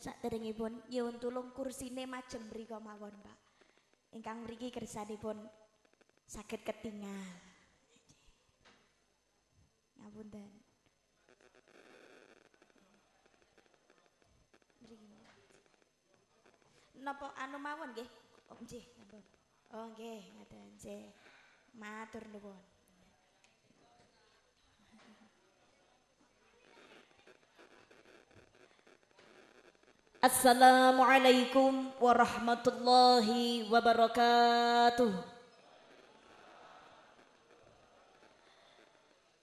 sak derengipun nyuwun tulung kursine majeng mriku mawon Pak. Ingkang mriki kersanipun sakit ketingal. Ngapunten. Napa anu mawon nggih? Om oh, Ji. Oh nggih, ngaten nggih. Matur nuwun. Assalamualaikum warahmatullahi wabarakatuh.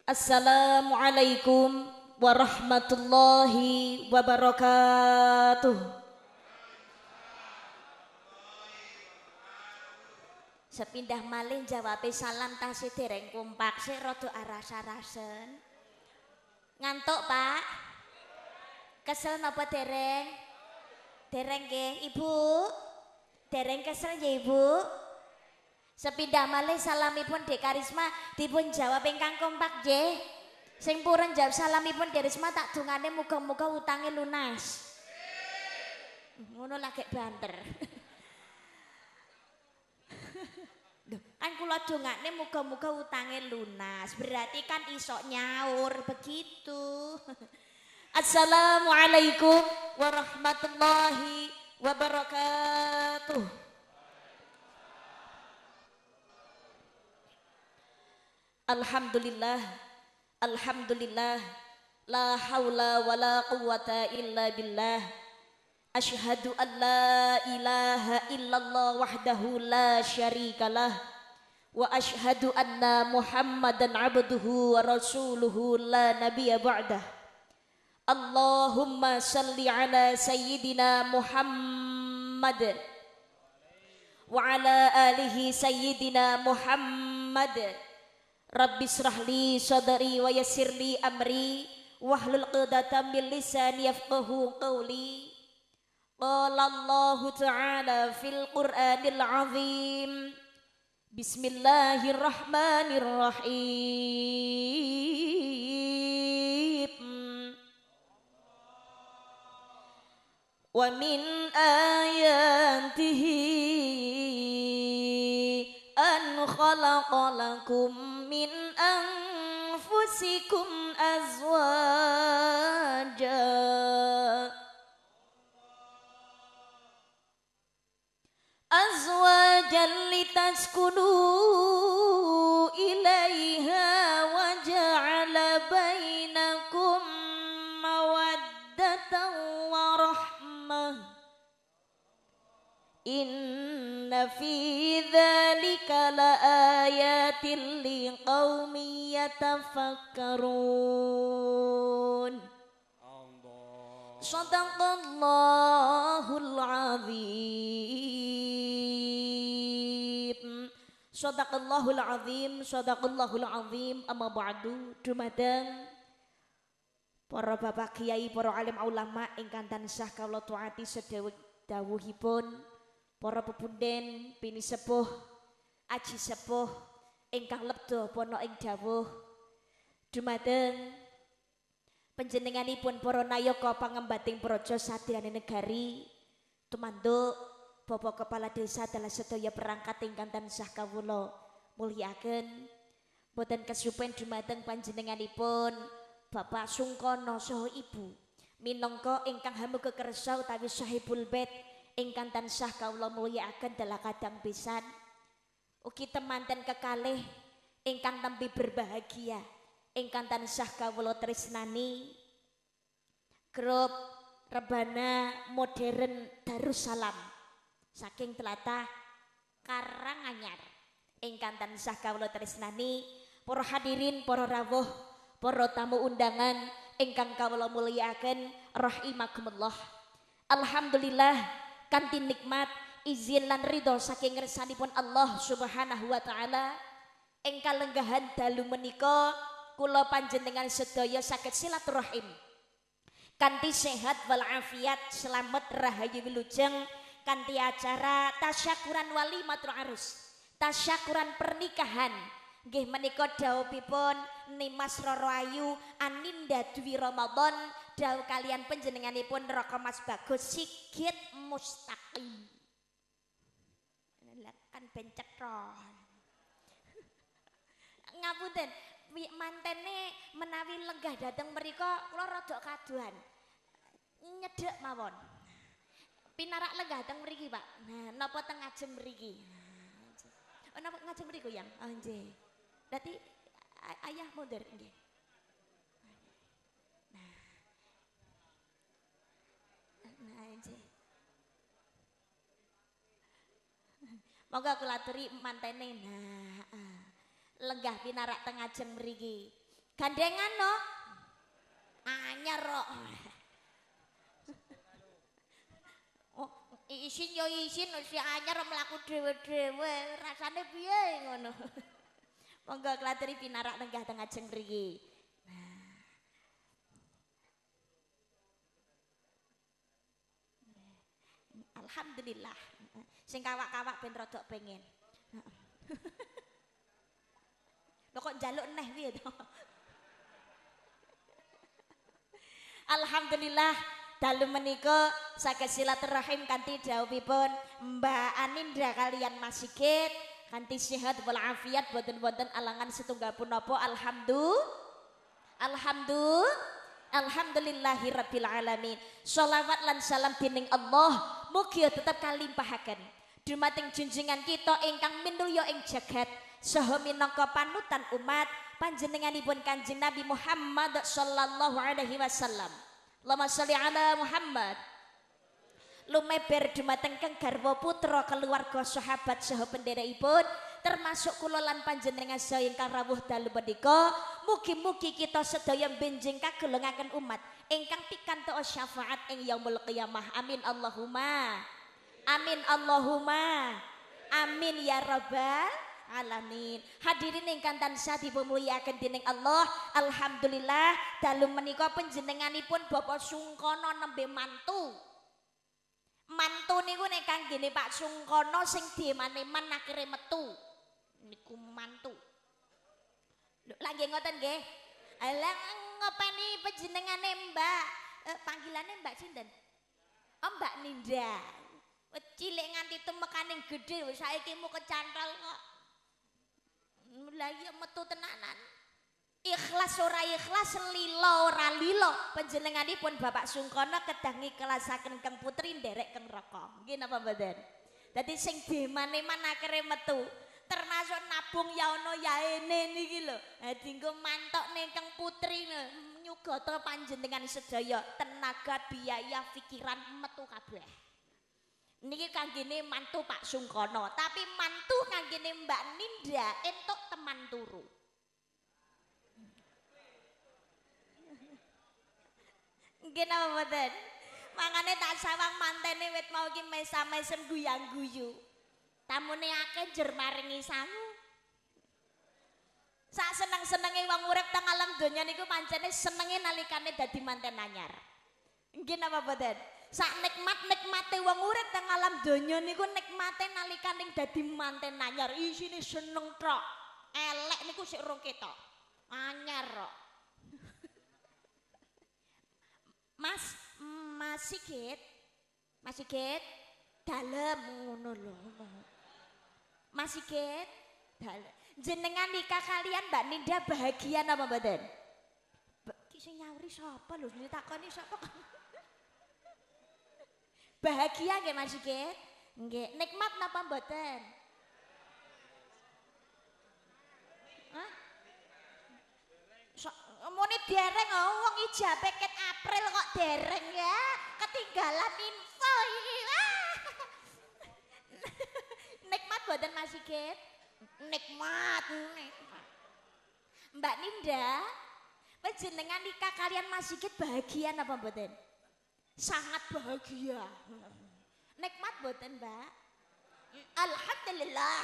Assalamualaikum warahmatullahi wabarakatuh. Sepindah malin jawab salam tasih dereng kumpak sik rodo arasa rasen. Ngantuk, Pak? Kesel napa dereng? Dereng Ibu. Dereng kesel Ibu. Sepindah malih salamipun Dek Karisma dipun jawab ingkang kompak nggih. Singpuran jawab salamipun Karisma tak dungane muka-muka utangnya lunas. Hmm, ngono lagi banter. Duh, kan kula dongakne muka-muka utangnya lunas. Berarti kan iso nyaur begitu. Assalamualaikum warahmatullahi wabarakatuh. Alhamdulillah, Alhamdulillah, la hawla wa la quwata illa billah. Ashhadu an la ilaha illallah wahdahu la syarikalah. Wa ashhadu anna muhammadan abduhu wa rasuluhu la nabiya ba'dah. اللهم صل على سيدنا محمد وعلى آله سيدنا محمد رب اشرح لي صدري ويسر لي أمري واحلل عقدة من لساني يفقه قولي قال الله تعالى في القرآن العظيم بسم الله الرحمن الرحيم ومن آياته أن خلق لكم من أنفسكم أزواجا أزواجا لتسكنوا إليه Inna fi dhalika la ayatin qawmi yatafakkarun Sadaqallahul azim Sadaqallahul azim Sadaqallahul azim Amma ba'du Dumadang Para bapak kiai, para alim ulama Ingkantan tansah kawula tuati sedhewek dawuhipun para pepunden pini sepuh aji sepuh ingkang lebdo pono ing dawuh dumateng panjenenganipun para nayaka pangembating praja sadayaning negari tumanduk bapak kepala desa dalam sedaya perangkat ingkang tansah kawula mulyaken boten kesupen dumateng panjenenganipun Bapak Sungkono saha Ibu minangka ingkang hamu, kersa utawi sahibul bait ingkang tansah kawula mulyakaken dalam kadang pisan ugi dan kekalih ingkang tempi berbahagia ingkang tansah kawula tresnani grup rebana modern Darussalam saking telatah Karanganyar ingkang tansah kawula tresnani para hadirin para rawuh para tamu undangan ingkang kawula mulyakaken rahimakumullah alhamdulillah kanti nikmat izin lan ridho saking resanipun Allah subhanahu wa ta'ala engkal lenggahan dalu meniko kulo panjenengan sedaya sakit silaturahim kanti sehat walafiat selamat rahayu wilujeng kanti acara tasyakuran wali matru arus tasyakuran pernikahan gih meniko dawbipun nimas roro ayu aninda dwi ramadan dau kalian penjenenganipun Roko Mas Bagus Sigit Mustaqi. Kan ben cetro. Ngapunten, mantene menawi lenggah dateng mriko kula rada kaduhan. Nyedek mawon. Pinarak lenggah dateng mriki, Pak. Nah, napa teng ajeng mriki? Oh, napa ngajeng mriku, ya? Oh, nggih. Dadi ayah mundur nggih. Monggo kula aturi mantene. Ah. Lenggah pinarak teng ajeng mriki. Gandengan no. Anyar kok. Oh, isin yo isin si anyar mlaku dhewe-dhewe. Rasane piye ngono? Monggo kula aturi pinarak lenggah teng mriki. Alhamdulillah. Sing kawak-kawak ben rodok pengen. Lho kok njaluk neh piye to? Alhamdulillah dalu menika saged silaturahim kanthi dawuhipun Mbak Anindra kalian masih Sigit kanthi sehat wal afiat boten-boten alangan setunggal punapa alhamdulillah. Alhamdulillah Alhamdulillahirabbil Alamin Shalawat lan salam dening Allah mugia tetep kalimpahakan. dumateng junjungan kita ingkang minulyo ing jagat Soho minangka panutan umat panjenenganipun Kanjeng Nabi Muhammad sallallahu alaihi wasallam. Lama sholli ala Muhammad. Lumeber dumateng keng garwa putra keluarga sahabat pendera ibun. termasuk kulolan panjenengan saya ingkang rawuh dalu menika mugi-mugi kita sedaya benjing kagulungakan umat Engkang pikanto syafaat ing yaumul qiyamah amin Allahumma amin Allahumma amin ya rabbal alamin hadirin tansah tansa dipemuliakan dining Allah Alhamdulillah dalam menikah penjenenganipun Bapak Sungkono nembe mantu mantu niku nek kang gini Pak Sungkono sing dimane man akhirnya metu niku mantu lagi ngoten nggih Alang ngopeni penjenengan mbak uh, panggilannya mbak Sinden oh mbak Ninda cilik nganti itu makanin gede saya kimu kecantol kok hmm, lagi metu tenanan ikhlas ora ikhlas lilo ora lilo penjenengan pun bapak sungkono kedangi kelasakan keng putri nderek keng rokok gini apa badan jadi sing dimane mana kere metu termasuk nabung ya ono ya niki lho dadi engko mantok ning Kang Putri nyugoto panjenengan sedaya tenaga biaya pikiran metu kabeh niki kanggene mantu Pak Sungkono tapi mantu kanggene Mbak Ninda entuk teman turu Gini apa mboten? Makane tak sawang mantene wit mau ki mesam-mesem guyang-guyu. tamune akeh jer maringi sangu sak seneng-senenge wong urip teng alam donya niku pancene senenge nalikane dadi manten anyar nggih napa boten sak nikmat nikmate wong urip teng alam donya niku nikmate nalikane dadi manten anyar isine seneng tok elek niku sik rong ketok anyar kok Mas Mas Sigit Mas Sigit dalem ngono lho Masih Iken, jenengan nikah kalian Mbak Ninda bahagia apa nyari siapa loh ini lho ditakoni siapa? bahagia nggak Masih Iken? Nggak, nikmat napa badan Hah? So, muni dereng oh, wong ijabe ket April kok dereng ya. Ketinggalan info lah. Buatan Mas Sigit? Nikmat, nikmat. Mbak Ninda, panjenengan nikah kalian Mas Sigit bahagia apa Buatan? Sangat bahagia. Nikmat Buatan Mbak? Alhamdulillah.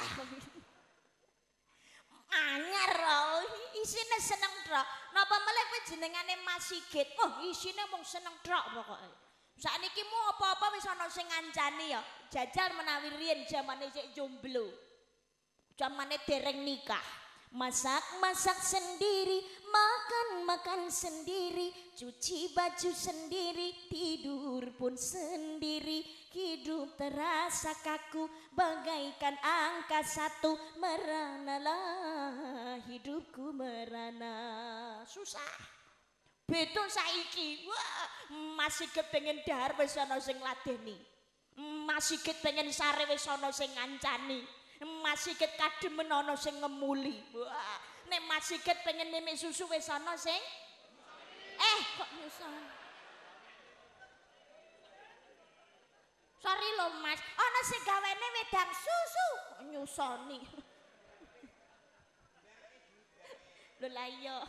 anyar roh isine seneng drak. napa melek kowe Mas Sigit oh isinya mau seneng drak pokoknya. Sakniki mu apa-apa misalnya ana ngancani ya. Jajal menawi riyen zaman sik jomblo. Jamane dereng nikah. Masak-masak sendiri, makan-makan sendiri, cuci baju sendiri, tidur pun sendiri. Hidup terasa kaku, bagaikan angka satu, meranalah hidupku merana. Susah. beda saiki wah masih kepengen dahar wis ana sing ladeni masih ket pengen sare wis ana sing ngancani masih ket kademen ana sing ngemuli wah nek masih ket pengen nemek susu wis ana sing eh kok nyusah sorry loh mas ana sing gawene wedang susu Kok nyusoni lho la iya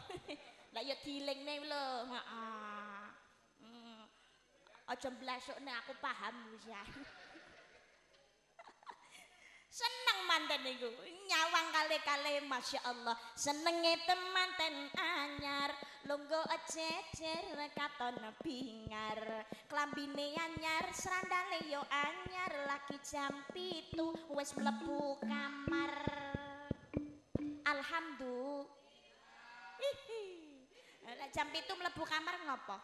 lah ya tiling nih lo aja belasuk nih aku paham ya seneng manten niku nyawang kali kali masya Allah senengnya temanten anyar lunggo ececer katon bingar klambine anyar serandale yo anyar laki jam pitu wes mlebu kamar alhamdulillah Hihi gak jam itu mlebu kamar ngopo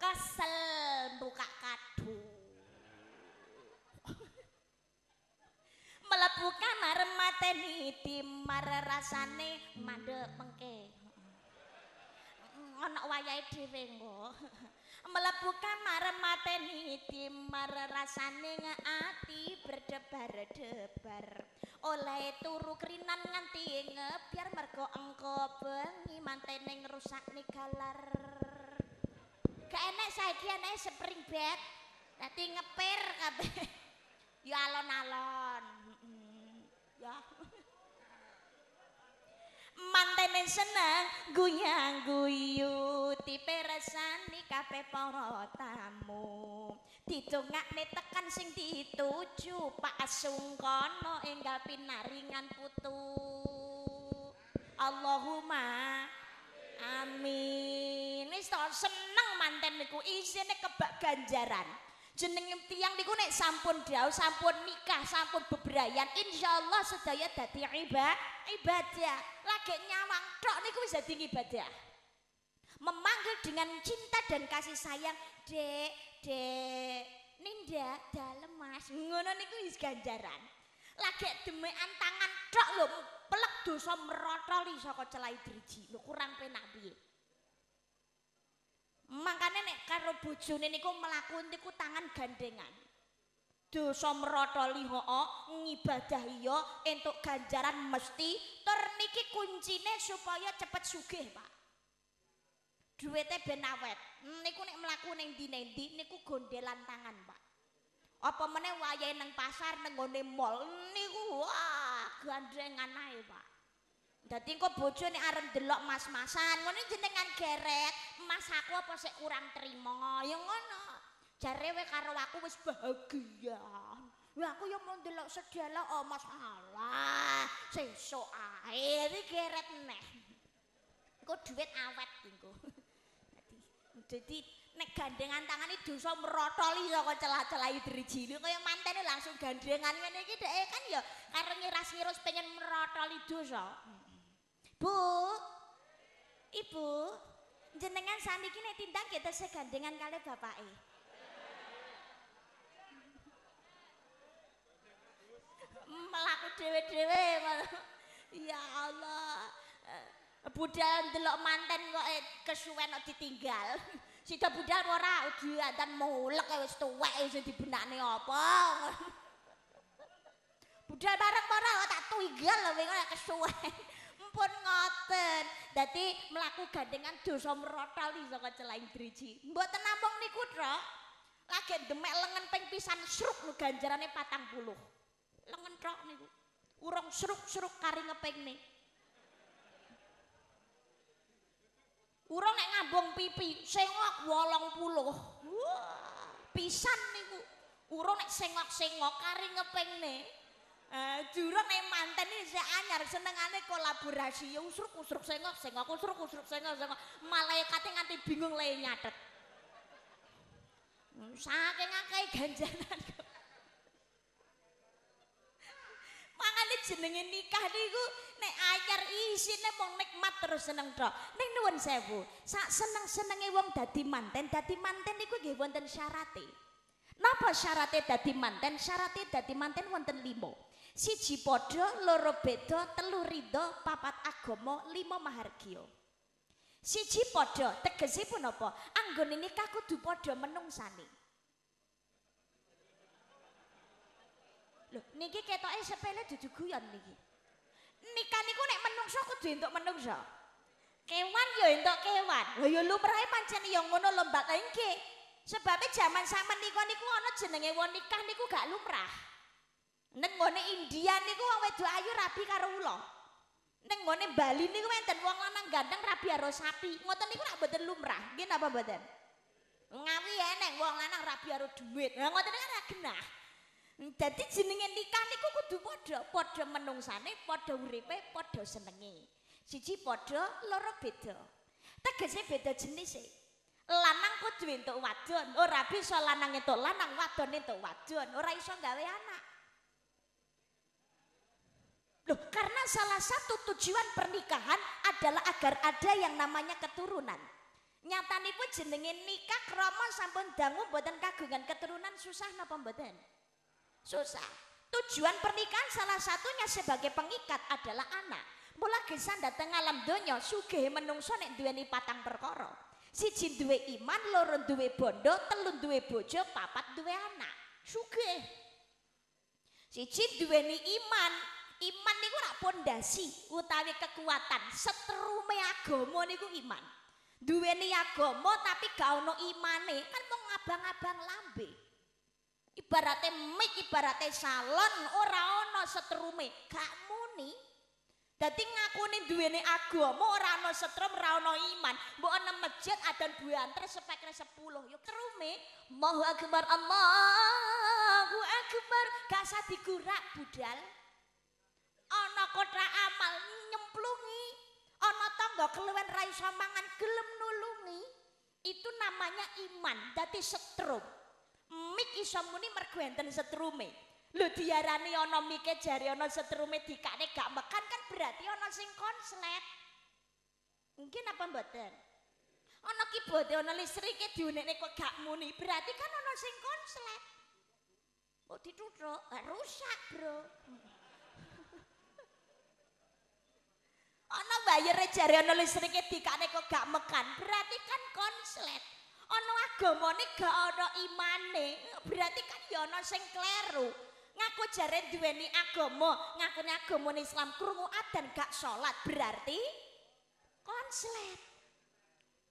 kesel buka kadu melebu kamar mateni timar rasane mande mengke mm, ngono wayahe dhewe engko melebu kamar mateni timar rasane ngati berdebar-debar oleh turu kerinan nganti biar mergo engko bengi mantene ngerusak nigalar gak enek saiki enek spring bed dadi ngepir kabeh ya alon-alon ya manten seneng guyang guyu tipe resani kape para tamu didongakne tekan sing dituju pak sungkono enggal pinaringan putu Allahumma amin wis seneng manten niku isine kebak ganjaran jenenge tiang niku nek sampun jauh sampun nikah sampun beberayan insyaallah sedaya dadi ibadah lagi nyawang tok niku wis dadi ibadah memanggil dengan cinta dan kasih sayang dek dek ninda dalem mas ngono niku wis ganjaran lagi demean tangan tok lho pelek dosa merotol iso kok celai driji kurang penak piye makanya nek karo bojone niku mlaku niku tangan gandengan dosa merata lihoo ngibadah iya entuk ganjaran mesti tur niki kuncine supaya cepet sugih Pak duwete ben awet niku nek mlaku ning dinendi niku gondelan tangan Pak apa meneh wayahe nang pasar nenggone mall niku wah gandengan ae Pak Dadi engko bojone arep delok mas-masan, ngene jenengan geret, mas aku apa sik kurang trimo. Ya ngono. Jare we karo aku wis bahagia. Ya aku yang mau delok sedelok oh mas Allah. Sesuk ae iki geret meh. Engko duit awet engko. Dadi dadi nek gandengan tangane dosa merotoli ya kok celah-celahi drijine kaya mantene langsung gandengan ngene iki dhek kan ya karo ngiras-ngiras pengen merotoli dosa. Ibu, jenengan sami kini tindang kita segandengan kali bapak e. Melaku dewe-dewe Ya Allah Budal delok manten kok eh, kesuwen kok ditinggal. Sida budal ora udian dan mulek wis tuwek wis dibenakne apa. Budal bareng ora kok tak tinggal lho kok kesuwen. pun ngoten dadi melaku gandengan dosa merotol di soko celain driji mbak tenampung niku trok lagi demek lengan peng pisan seruk lu ganjarane patang puluh lengan trok niku urong seruk seruk kari ngepeng nih urong nek ngabong pipi sengok wolong puluh wah pisan niku urong nek sengok sengok kari ngepeng nih Eh, Durun nek manten iki sik anyar senengane kolaborasi ya usruk usruk sengok sengok usruk usruk sengok sengok malaikat nganti bingung le nyatet. Hmm, saking akeh ganjaran. Mangane jenenge nikah niku nek anyar isine mung nikmat terus seneng tok. Ning nuwun sewu, sak seneng-senenge wong dadi manten, dadi manten niku nggih wonten syarate. Napa syarate dadi manten? Syarate dadi manten wonten limo. siji padha loro beda telu ridho papat agama, lima mahargio siji padha tegesi pun apa anggone nikah kudu padha menungsani Loh, niki ketoke sepele dudu guyon niki nikah niku nek menungsa kudu entuk menungsa kewan ya entuk kewan lho ya lumrahe pancen ya ngono lho mbak nggih sebabe jaman sak menika niku ana jenenge wong nikah niku gak lumrah Neng gone India niku wong wedok ayu rabi karo ula. Neng gone Bali niku wonten wong lanang gandeng rabi karo sapi. Ngoten niku rak mboten lumrah. Nggih napa mboten? Ngawi ya neng wong lanang rabi karo dhuwit. Lah ngoten niku rak genah. Dadi jenenge nikah niku kudu padha, padha menungsane, padha uripe, padha senenge. Siji padha, loro beda. Tegese beda jenis e. Lanang kudu entuk wadon, ora bisa lanang entuk lanang, wadon entuk wadon, ora iso gawe anak. Loh, karena salah satu tujuan pernikahan adalah agar ada yang namanya keturunan. pun jenenge nikah kromo sampun dangu buatan kagungan keturunan susah napa mboten? Susah. Tujuan pernikahan salah satunya sebagai pengikat adalah anak. Mula gesan datang alam donya sugih menungso nek duweni patang perkara. Siji duwe iman, loro duwe bondo, telu duwe bojo, papat duwe anak. Sugih. Siji duweni iman, iman niku rak pondasi utawi kekuatan seterume agama niku iman duweni agama tapi gak ono imane kan mau ngabang-abang lambe ibarate mic ibarate salon ora ono seterume gak muni dadi ngakune duweni agama ora ono setrum ora ono iman mbok ana masjid adan duwe antar sepekre 10 yo kerume mau akbar Allahu akbar gak usah digurak budal ana kotra amal nyemplungi ana tangga keluwen ra iso mangan gelem nulungi itu namanya iman dadi setrum mik iso muni mergo enten setrume lho diarani ana mike jari ana setrume dikane gak mekan kan berarti ana sing konslet mungkin apa mboten ana kibote ana listrike diunekne kok gak muni berarti kan ana sing konslet kok oh, ditutuk rusak bro hmm. ana bayare jare ana listrike dikane kok gak mekan berarti kan konslet ana agamane gak ana imane berarti kan ya sing kleru ngaku jare duweni agama ngakune agamane Islam krungu adzan gak salat berarti konslet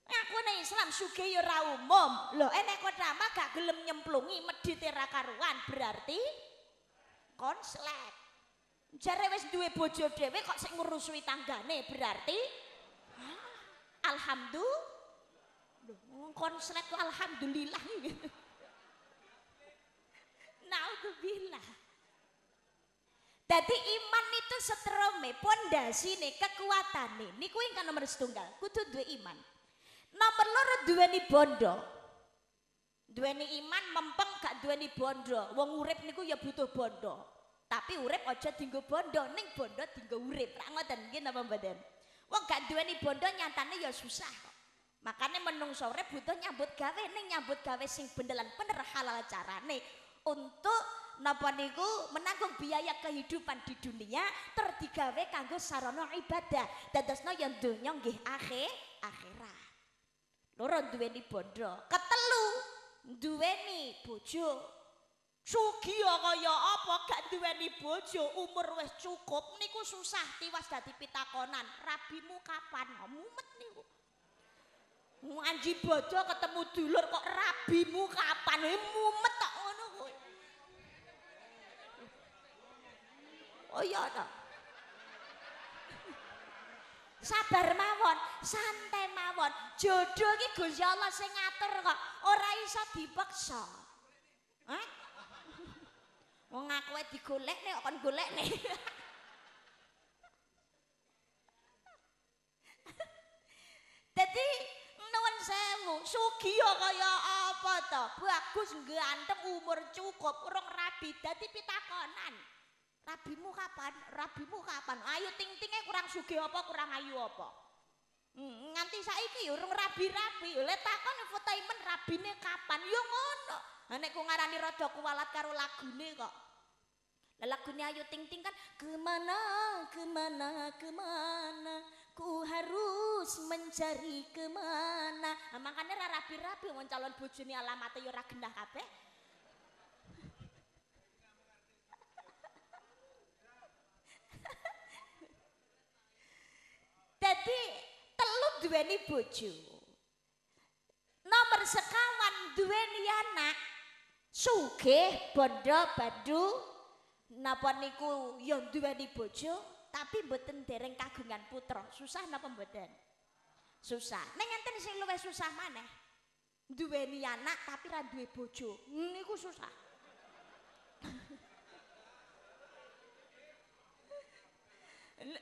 ngakune Islam sugih ya ora umum lho enek kok drama gak gelem nyemplungi medhit karuan berarti konslet jare wis duwe bojo dhewe kok sing ngurusui tanggane berarti alhamdulillah ngomong konslet tuh alhamdulillah naudzubillah jadi iman itu seterome pondasi nih kekuatan nih niku ingkang nomor setunggal kudu duwe iman nomor loro duwe nih bondo duwe nih iman mempeng gak duwe nih bondo wong urip niku ya butuh bondo tapi urip aja dinggo bondo ning bondo dinggo urip ra ngoten nggih napa mboten wong gak duweni bondo nyantane ya susah kok makane menungso urip butuh nyambut gawe ning nyambut gawe sing bendelan bener halal carane untuk napa niku menanggung biaya kehidupan di dunia terdigawe kanggo sarana ibadah dadosno yang dunya nggih akhir akhirat loro duweni bondo ketelu duweni bojo Sugi kaya apa gak duweni bojo umur wis cukup niku susah tiwas dadi pitakonan rabimu kapan oh, mumet niku Anji bojo ketemu dulur kok rabimu kapan eh, mumet tok ngono kowe Oh iya ta Sabar mawon, santai mawon. Jodoh iki Gusti Allah sing ngatur kok, ora iso dipaksa. Hah? Wong oh, aku digolek nek kon golek nek. Dadi nuwun sewu, sugih kaya apa to? Bagus ganteng umur cukup, urung rabi dadi pitakonan. Rabimu kapan? Rabimu kapan? Ayu ting-tinge kurang sugih apa kurang ayu apa? nganti saiki yo urung rabi-rabi yo letakon infotainment rabine kapan yo ngono ha nek ku ngarani rada kuwalat karo lagune kok lagune ayu ting ting kan kemana kemana kemana ku harus mencari kemana ha, makanya ra rabi-rabi wong calon bojone alamate yo ra gendah kabeh duweni bojo. Nomor sekawan duweni anak. Sugih bondo badu napa niku ya duweni bojo tapi mboten dereng kagungan putra. Susah napa mboten? Susah. Nang enten sing luwih susah maneh. Duweni anak tapi ra duwe bojo. Niku susah.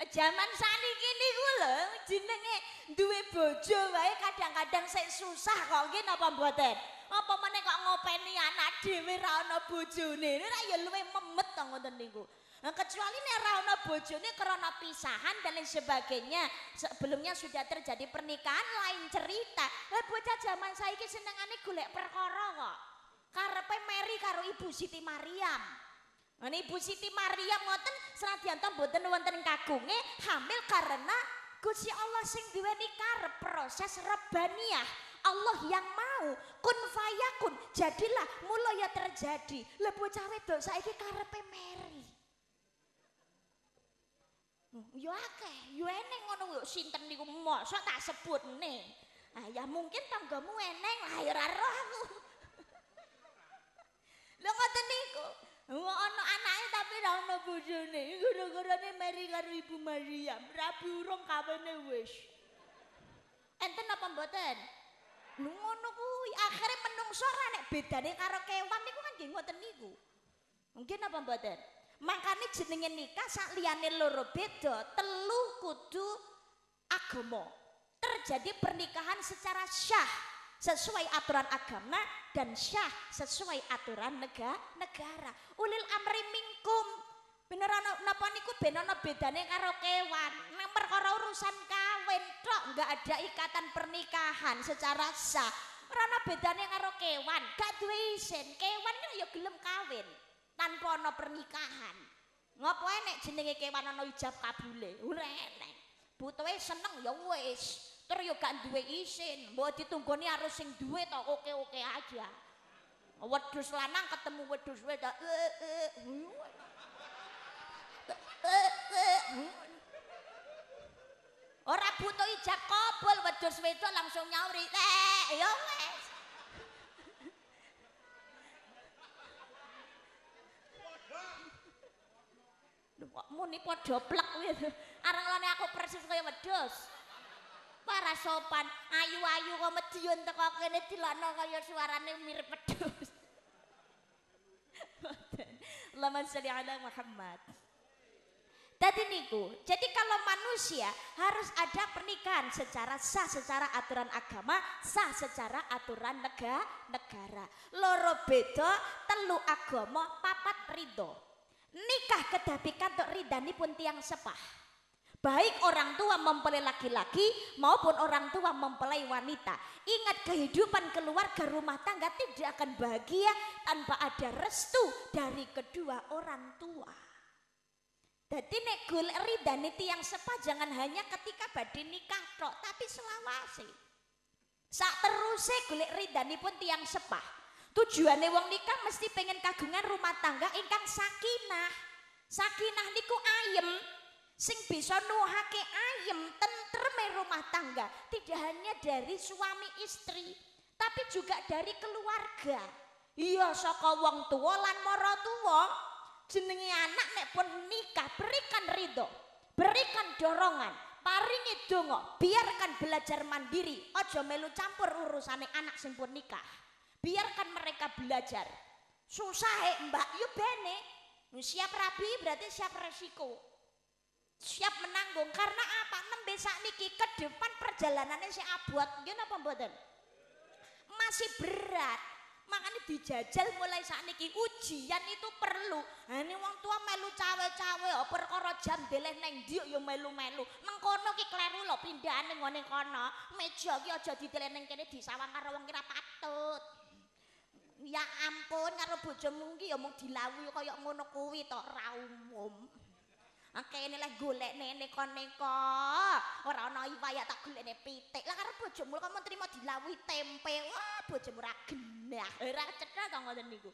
Jaman saniki niku lho jenenge duwe bojo wae kadang-kadang sik susah kok nggih napa mboten? Apa meneh kok ngopeni anak dewi ra ana bojone? Ora ya luwe memet to ngoten niku. Nah, kecuali nek ra ana bojone karena pisahan dan lain sebagainya, sebelumnya sudah terjadi pernikahan lain cerita. Lah bocah jaman saiki senengane golek perkara kok. Karepe meri karo Ibu Siti Mariam. Ini Ibu Siti Maria ngoten senadyan mboten wonten ing kagunge hamil karena Gusti Allah sing duweni karep proses rebaniah. Allah yang mau kun fayakun jadilah mulo ya terjadi. Lah bocah wedok saiki karepe meri. Hmm, yo akeh, yo eneng ngono yo sinten niku mosok tak sebutne. Ah ya mungkin tanggamu eneng lah ya ora roh aku. Lho ngoten niku. Wah, ana anake tapi ora ana bojone. Gara-garane meri karo Ibu Maria, Rabi urung kawene wis. Enten apa mboten? Lu ngono kuwi akhire menungso ra nek bedane karo kewan niku kan nggih ngoten niku. Mungkin apa mboten? Makane jenenge nikah sak liyane loro beda, telu kudu agama. Terjadi pernikahan secara syah. sesuai aturan agama dan syah sesuai aturan negara negara ulil amri mingkum beneran napa niku benono bedane karo kewan nang perkara urusan kawin tok nggak ada ikatan pernikahan secara sah ana bedane karo kewan gak duwe isin kewan kan ya gelem kawin tanpa ana pernikahan ngopo enek jenenge kewan ana ijab kabule ora enek butuhe seneng ya wis Suster yo gak duwe isin, mbok ditunggoni harus sing dua to, oke-oke aja. Wedhus lanang ketemu wedhus wedok. Eh, eh, eh, hmm. eh, eh hmm. Ora butuh ijak kabul wedhus wedok langsung nyauri. Lek, ya wis. Kok muni padha plek kuwi. Gitu. Arang lani aku persis kaya wedhus para sopan ayu-ayu kok mediyun teko kene dilokno kaya suarane mirip pedus Laman sholli ala Muhammad Tadi niku, jadi kalau manusia harus ada pernikahan secara sah secara aturan agama, sah secara aturan negara, negara. Loro beda, telu agama, papat rido. Nikah kedapikan kantuk ridani pun tiang sepah. Baik orang tua mempelai laki-laki maupun orang tua mempelai wanita. Ingat kehidupan keluarga rumah tangga tidak akan bahagia tanpa ada restu dari kedua orang tua. Jadi nek golek ridane yang sepa jangan hanya ketika badi nikah tok, tapi selawase. Sak gul golek pun tiang sepah. Tujuane wong nikah mesti pengen kagungan rumah tangga ingkang sakinah. Sakinah niku ayem, sing bisa nuhake ayem tentreme rumah tangga tidak hanya dari suami istri tapi juga dari keluarga iya saka wong tua lan moro tua jenenge anak nek pun nikah berikan ridho berikan dorongan paringi dongo biarkan belajar mandiri ojo melu campur urusane anak sing pun nikah biarkan mereka belajar susah he, mbak yuk bene siap rabi berarti siap resiko siap menanggung karena apa nembe sak ke depan perjalanannya si abot apa pembuatan masih berat makanya dijajal mulai saat ujian itu perlu nah, ini wong tua melu cawe-cawe oper oh, koro jam beleh neng dia yang melu-melu neng kono ki kleru lo pindahan neng ngoneng kono meja ki aja di telen kene di sawang karo wong kira patut ya ampun karo bojo mungki ya mau dilawi kaya ngono kuwi tok ra umum kene leh golek nene koneko orang noi bayar tak nenek pitik lah karena karo bojomu kamu terima dilawi tempe wah bojomu murah genah ora eh, cetha to ngoten niku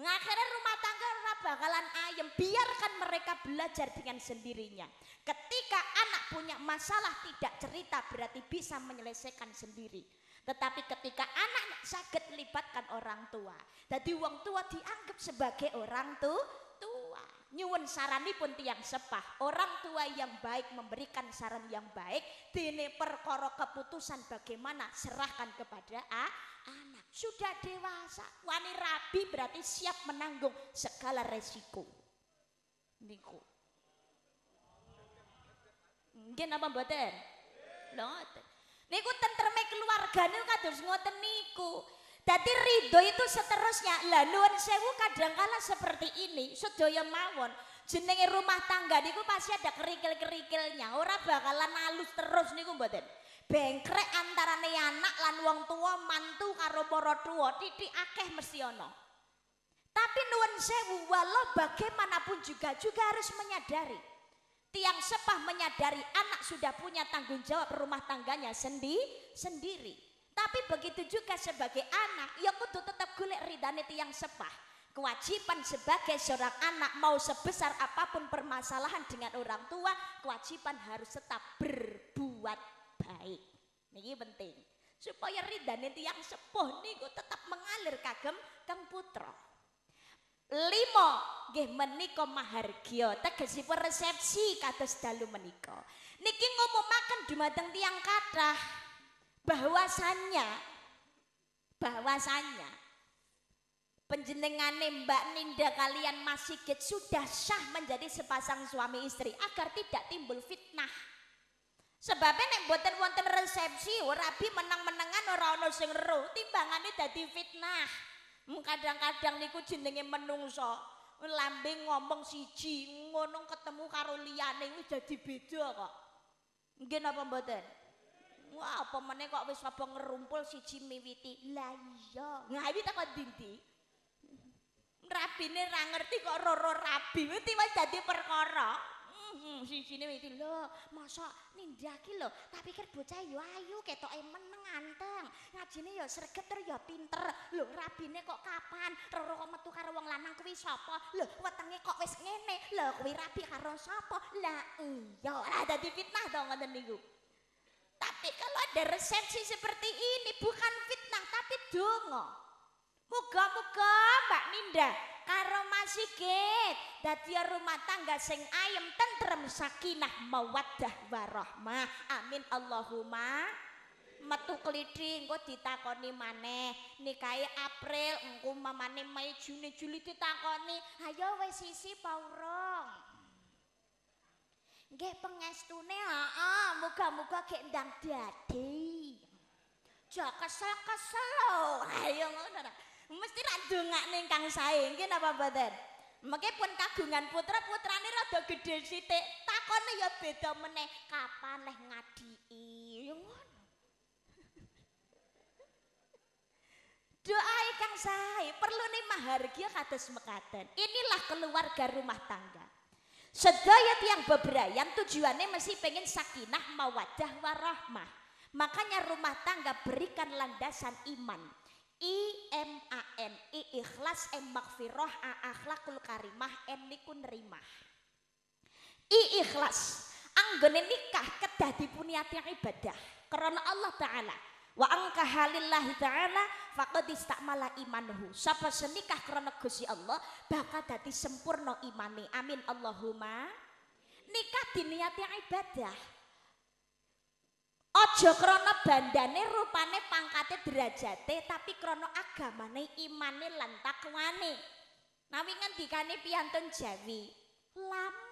nah, Akhirnya rumah tangga orang bakalan ayam. Biarkan mereka belajar dengan sendirinya. Ketika anak punya masalah tidak cerita berarti bisa menyelesaikan sendiri. Tetapi ketika anak sakit libatkan orang tua. Jadi uang tua dianggap sebagai orang tua nyuwun sarani pun tiang sepah orang tua yang baik memberikan saran yang baik dini perkara keputusan bagaimana serahkan kepada a, anak sudah dewasa wani rabi berarti siap menanggung segala resiko niku mungkin apa mboten Loh, niku tentreme keluargane kados ngoten niku Dadi ridho itu seterusnya. Lah nuwun sewu kadangkala seperti ini, sedaya mawon. Jenenge rumah tangga niku pasti ada kerikil-kerikilnya. orang bakalan halus terus niku mboten. Bengkrek antarane anak lan wong tua, mantu karo para tua titik akeh mesti Tapi nuwun sewu walau bagaimanapun juga juga harus menyadari tiang sepah menyadari anak sudah punya tanggung jawab rumah tangganya sendi, sendiri. Tapi begitu juga sebagai anak, ya kudu tetap gulik ridane tiang sepah. Kewajiban sebagai seorang anak mau sebesar apapun permasalahan dengan orang tua, kewajiban harus tetap berbuat baik. Ini penting. Supaya ridane tiang sepuh niku tetap mengalir kagem kang putro. Limo, gih meniko mahargya tegesipun resepsi kados dalu meniko. Niki ngomong makan dumateng tiang kathah bahwasannya bahwasannya penjenengane Mbak Ninda kalian masih get sudah sah menjadi sepasang suami istri agar tidak timbul fitnah. Sebabnya nek mboten wonten resepsi rabi menang-menangan ora ana sing ro, timbangane dadi fitnah. Kadang-kadang niku jenenge menungso, lambe ngomong siji, ngono ketemu karo liyane wis dadi beda kok. Nggih napa mboten? Wah, apa kok wis apa ngerumpul siji miwiti. Lah iya. Ngawi ta kok dindi? Rabine ra ngerti kok roro rabi wis wis dadi perkara. Hmm, siji ne miwiti lho, masa nindaki lho, tapi pikir bocah yo ayu ketoke meneng anteng. Ngajine yo sreget ter yo pinter. Lho, rabine kok kapan? Roro kok metu karo wong lanang kuwi sapa? Lho, wetenge kok wis ngene. Lho, kuwi rabi karo sapa? Lah iya, lah dadi fitnah to ngoten niku. Tapi kalau ada resepsi seperti ini bukan fitnah tapi dungo. Moga-moga Mbak Ninda karo masikit dadi rumah tangga sing ayem tentrem sakinah mawaddah warahmah. Amin Allahumma. Metu kliti engko ditakoni maneh nikahe April engko mamane Mei Juni Juli ditakoni ayo wis sisi paurong. Gak pengestune heeh, muka-muka gek ndang dadi. Jauh kesel-kesel lho. Ayo ngono Mesti ra ndongakne ingkang sae. Nggih napa mboten? Mengke pun kagungan putra putrane rada gede sithik. takonnya ya beda meneh kapan leh ngadi Ya Doa ingkang saya perlu nih mahargia kata mekaten. Inilah keluarga rumah tangga. Sedaya tiang beberayan tujuannya mesti pengen sakinah mawadah warahmah. Makanya rumah tangga berikan landasan iman. I M A N I ikhlas M makfiroh A akhlakul karimah M nikun rimah. I ikhlas. Anggone nikah kedah dipuniati ibadah. Karena Allah Ta'ala wa angka halillah ta'ala faqad istakmala imanhu Sapa senikah karena Gusti Allah bakal dadi sempurna imane amin Allahumma nikah diniati ibadah Ojo krono bandane rupane pangkate derajate tapi krono agamane imane lan takwane. Nawi ngendikane piantun Jawi. Lama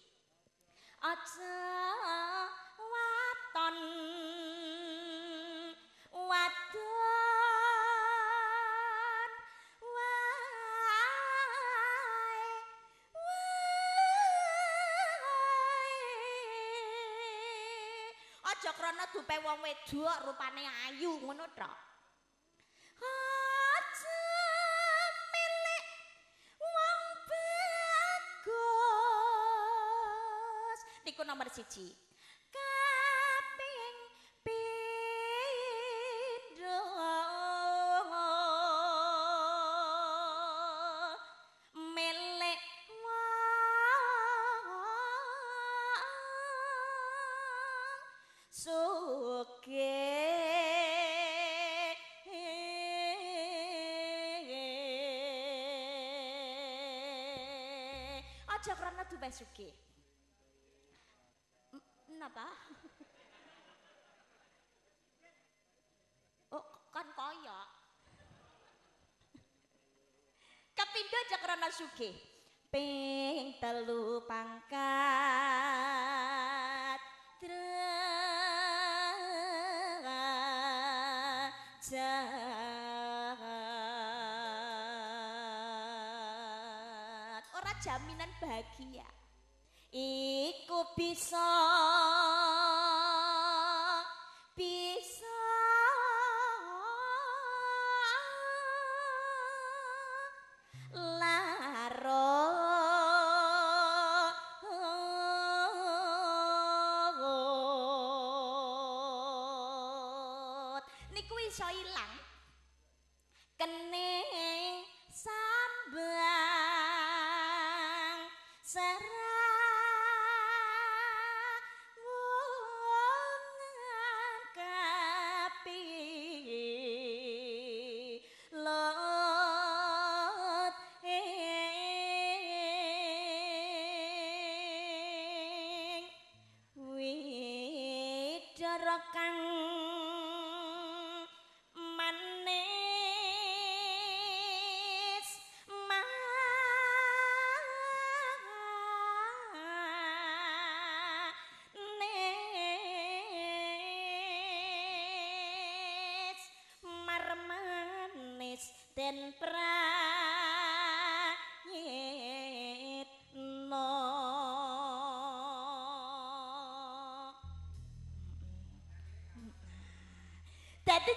ana dupe wong wedok rupane ayu ngono tok aja milik wong bagus niku nomor 1 Basuki. Napa? Oh, kan kaya. Kepindo karena Sugih. Ping telu pangkat. Jahat. Orang jaminan bahagia. iku bisa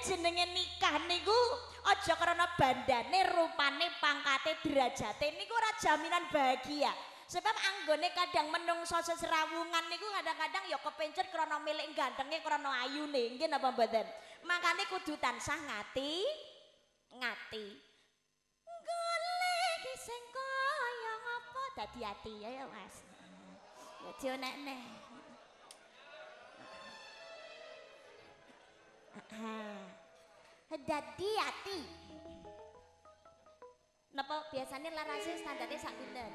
jenenge nikah niku aja karena bandane rupane pangkate derajate niku ora jaminan bahagia sebab anggone kadang menungso seserawungan niku kadang-kadang ya kepencet karena milik gantengnya karena ayu nih mungkin apa mbak makane kudu tansah ngati ngati golek kiseng koyong apa tadi hati ya ya mas jadi nek nek dadi ati. Napa biasanya larasnya standarnya sak pinten?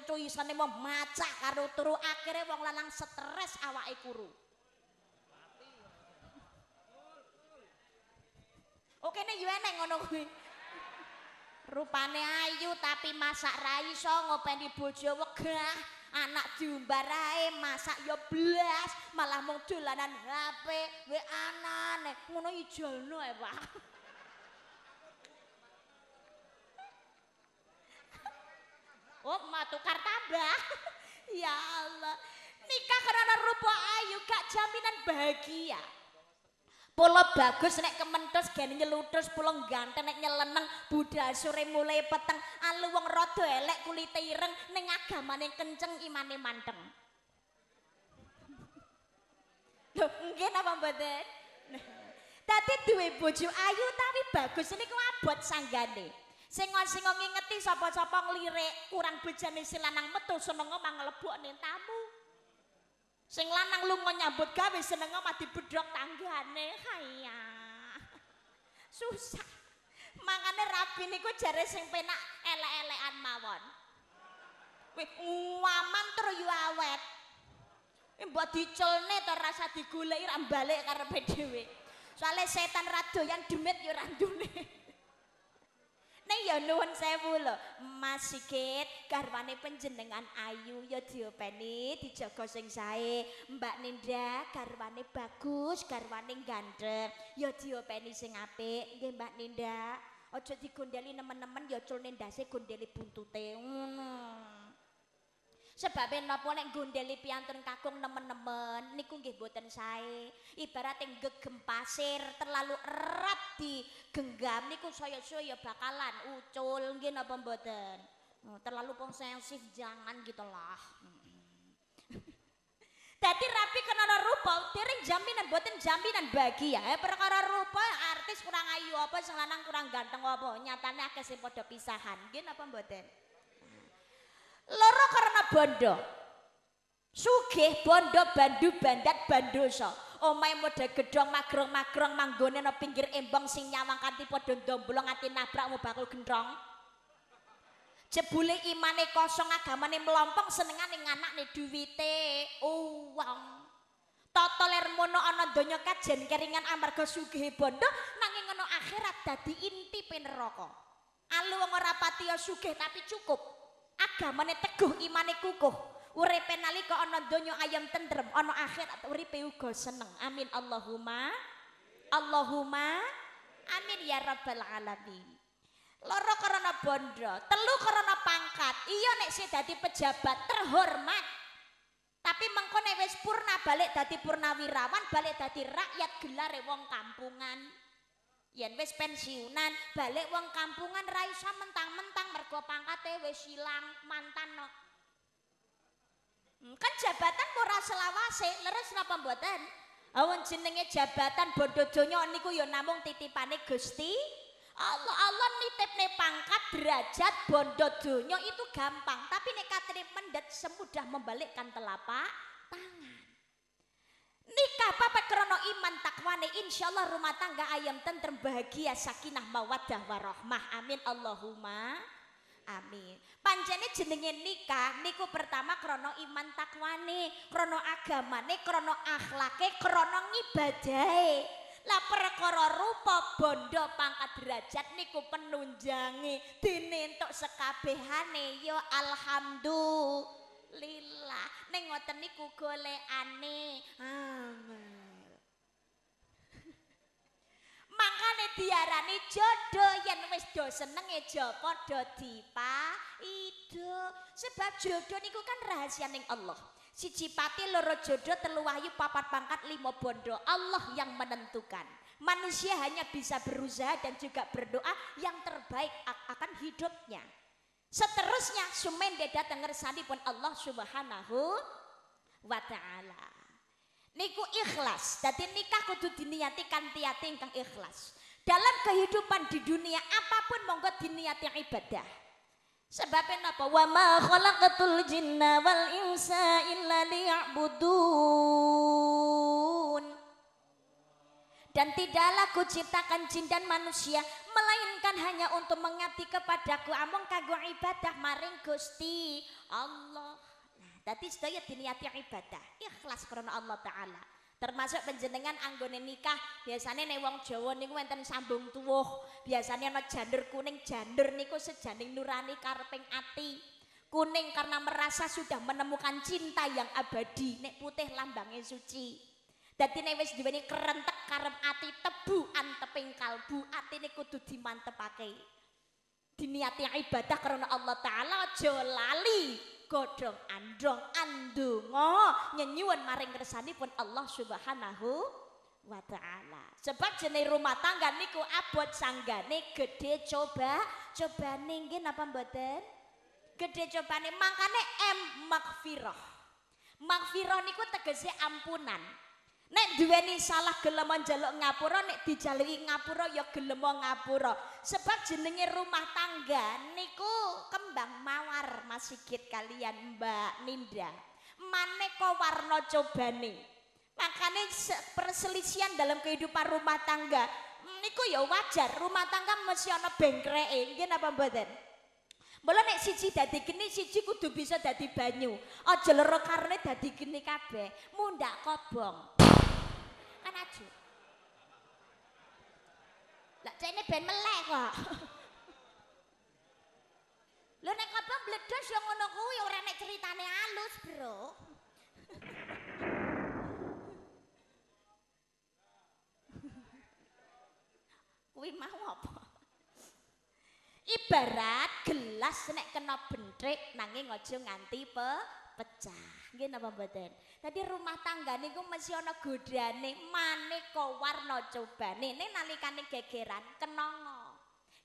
lucu isane mau macak karo turu akhirnya wong lanang stres awak kuru oke oh, ini yuk enek ngono gue rupane ayu tapi masak rai so ngopeni bojo wegah anak diumbar masak ya blas malah mau dolanan hp we anane ngono ijolno no pak Umat tukar tambah. ya Allah. Nikah karena rupa ayu gak jaminan bahagia. Pulau bagus nek kementus gen nyeludus pulau ganteng nek nyeleneng Budha sore mulai peteng alu wong rodo elek kulit ireng neng agamane kenceng imane manteng. Loh, mungkin apa mboten? Tadi duwe bojo ayu tapi bagus ini abot sanggane. singon singon ngingeti sopo sopo ngelirik kurang bejane si lanang metu seneng omah ngelebuk nih tamu sing lanang lu nyambut gawe seneng omah dibedrok tanggane haiya susah makanya rabi niku jare sing penak elek-elekan mawon waman terus yu awet mbok dicelne to rasa digoleki ra bali karepe dhewe soalnya setan radoyan demit yo ra ndune Neng ya nuhun sewu lho. Mas sikit, garwane penjenengan ayu ya diopeni, dijaga sing sae. Mbak Ninda, garwane bagus, garwane gandeng, ya diopeni sing apik. Nggih Mbak Ninda, aja digondeli nemen-nemen ya culne ndase gondeli buntute. Ngono. Sebab napa nek gondeli piantun kakung nemen-nemen niku nggih boten sae. yang gegem pasir terlalu erat di genggam niku saya-saya bakalan ucul nggih napa mboten. Oh, terlalu posesif jangan gitulah. Tadi rapi kena rupa, Tiri jaminan buatan jaminan bahagia. Eh, perkara rupa artis kurang ayu apa, selanang angkurang kurang ganteng apa, nyatanya akeh sing pisahan. Nggih napa mboten? Loro karena bondo. Sugih bondo bandu bandat bandoso. Omae mode gedong magrong magrong manggone no pinggir embong sing nyawang kanti podong dombolong ngati nabrak mau bakul gendrong. Jebule imane kosong agamane melompong senengan ning anak ne duwite uang. Toto ler mono ana donya kajen keringan amarga sugih bondo nanging ngono akhirat dadi inti peneroko. Alu wong ora pati sugih tapi cukup. agamane teguh imane kukuh uripe nalika ana donya ayam tentrem ana akhirat uripe uga seneng amin allahumma allahumma amin ya rabbal alamin loro karena bondo telu karena pangkat iya nek si dadi pejabat terhormat tapi mengkonek wis purna balik dadi purnawirawan balik dadi rakyat gelar wong kampungan yen wis pensiunan balik wong kampungan raisa mentang-mentang mergo pangkate wis silang mantan hmm, kan jabatan ora selawase leres napa mboten awon ah, jenenge jabatan bodho donya niku ya namung titipane Gusti Allah Allah nitipne pangkat derajat bondo donya itu gampang tapi nek katrip mendet semudah membalikkan telapak tangan nikah papat krono iman takwane insya Allah rumah tangga ayam tentrem bahagia sakinah mawadah warohmah amin Allahumma amin panjene jenenge nikah niku pertama krono iman takwane krono agamane krono akhlake krono ngibadai lah perkara rupa bondo pangkat derajat niku penunjangi dini untuk sekabehane yo alhamdulillah Lila, neng ngoten niku golekane amal makane diarani jodoh yen wis do senenge aja padha dipaido sebab jodoh niku kan rahasia ning Allah siji pati loro jodoh telu wahyu papat pangkat lima bondo Allah yang menentukan manusia hanya bisa berusaha dan juga berdoa yang terbaik akan hidupnya Seterusnya sumende datang pun Allah Subhanahu wa taala. Niku ikhlas. jadi nikah kudu diniati kanthi kang ikhlas. Dalam kehidupan di dunia apapun monggo diniati ibadah. Sebabnya apa? Wa ma khalaqatul jinna wal insa illa liya'budun. Dan tidaklah ku ciptakan jin dan manusia Melainkan hanya untuk mengabdi kepadaku Among kagung ibadah maring gusti Allah Nah tadi sedaya diniati ibadah Ikhlas karena Allah Ta'ala termasuk penjenengan anggone nikah biasanya nih wong Jawa niku wenten sambung tuwuh biasanya ana jandur kuning jandur niku sejaning nurani karping ati kuning karena merasa sudah menemukan cinta yang abadi nek putih lambangnya suci Dati nek wis diweni kerentek karem ati tebu anteping kalbu, atine kudu dimantepake. Diniati ibadah karena Allah taala jolali godong andong andungo andonga maring maring pun Allah Subhanahu wa taala. Sebab jenis rumah tangga niku abot sanggane gede coba coba nggih apa mboten? Gede coba nih mangkane M makfiroh makfiroh niku tegese ampunan. Nek duweni salah gelem njaluk ngapura nek dijaluki ngapura ya gelem ngapura. Sebab jenenge rumah tangga niku kembang mawar Mas Sigit kalian Mbak Ninda. Maneka warna cobane. Makane perselisihan dalam kehidupan rumah tangga niku ya wajar rumah tangga mesti ana bengkreke. Nggih napa mboten? Mula nek siji dadi geni, siji kudu bisa dadi banyu. Aja loro karne dadi geni kabeh, mundak kobong. kan aja. Lah cene ben melek kok. Lho nek apa bledos yang ngono kuwi ora nek ceritane halus, Bro. kuwi mau apa? Ibarat gelas nek kena bentrik nanging aja nganti pe pecah. Gini apa mboten? Tadi rumah tangga nih gue masih ono goda nih, mane warna coba nih, nalika nih gegeran kenongo.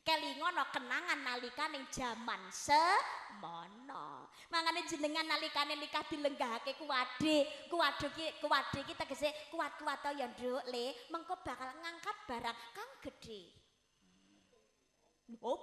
Kelingo no kenangan nalika nih zaman semono. Mangane jenengan nalika nih nikah dilenggahake kuwade, kuwade ki, kuwade kita kese kuat kuat tau yang le, mengko bakal ngangkat barang kang gede. Oh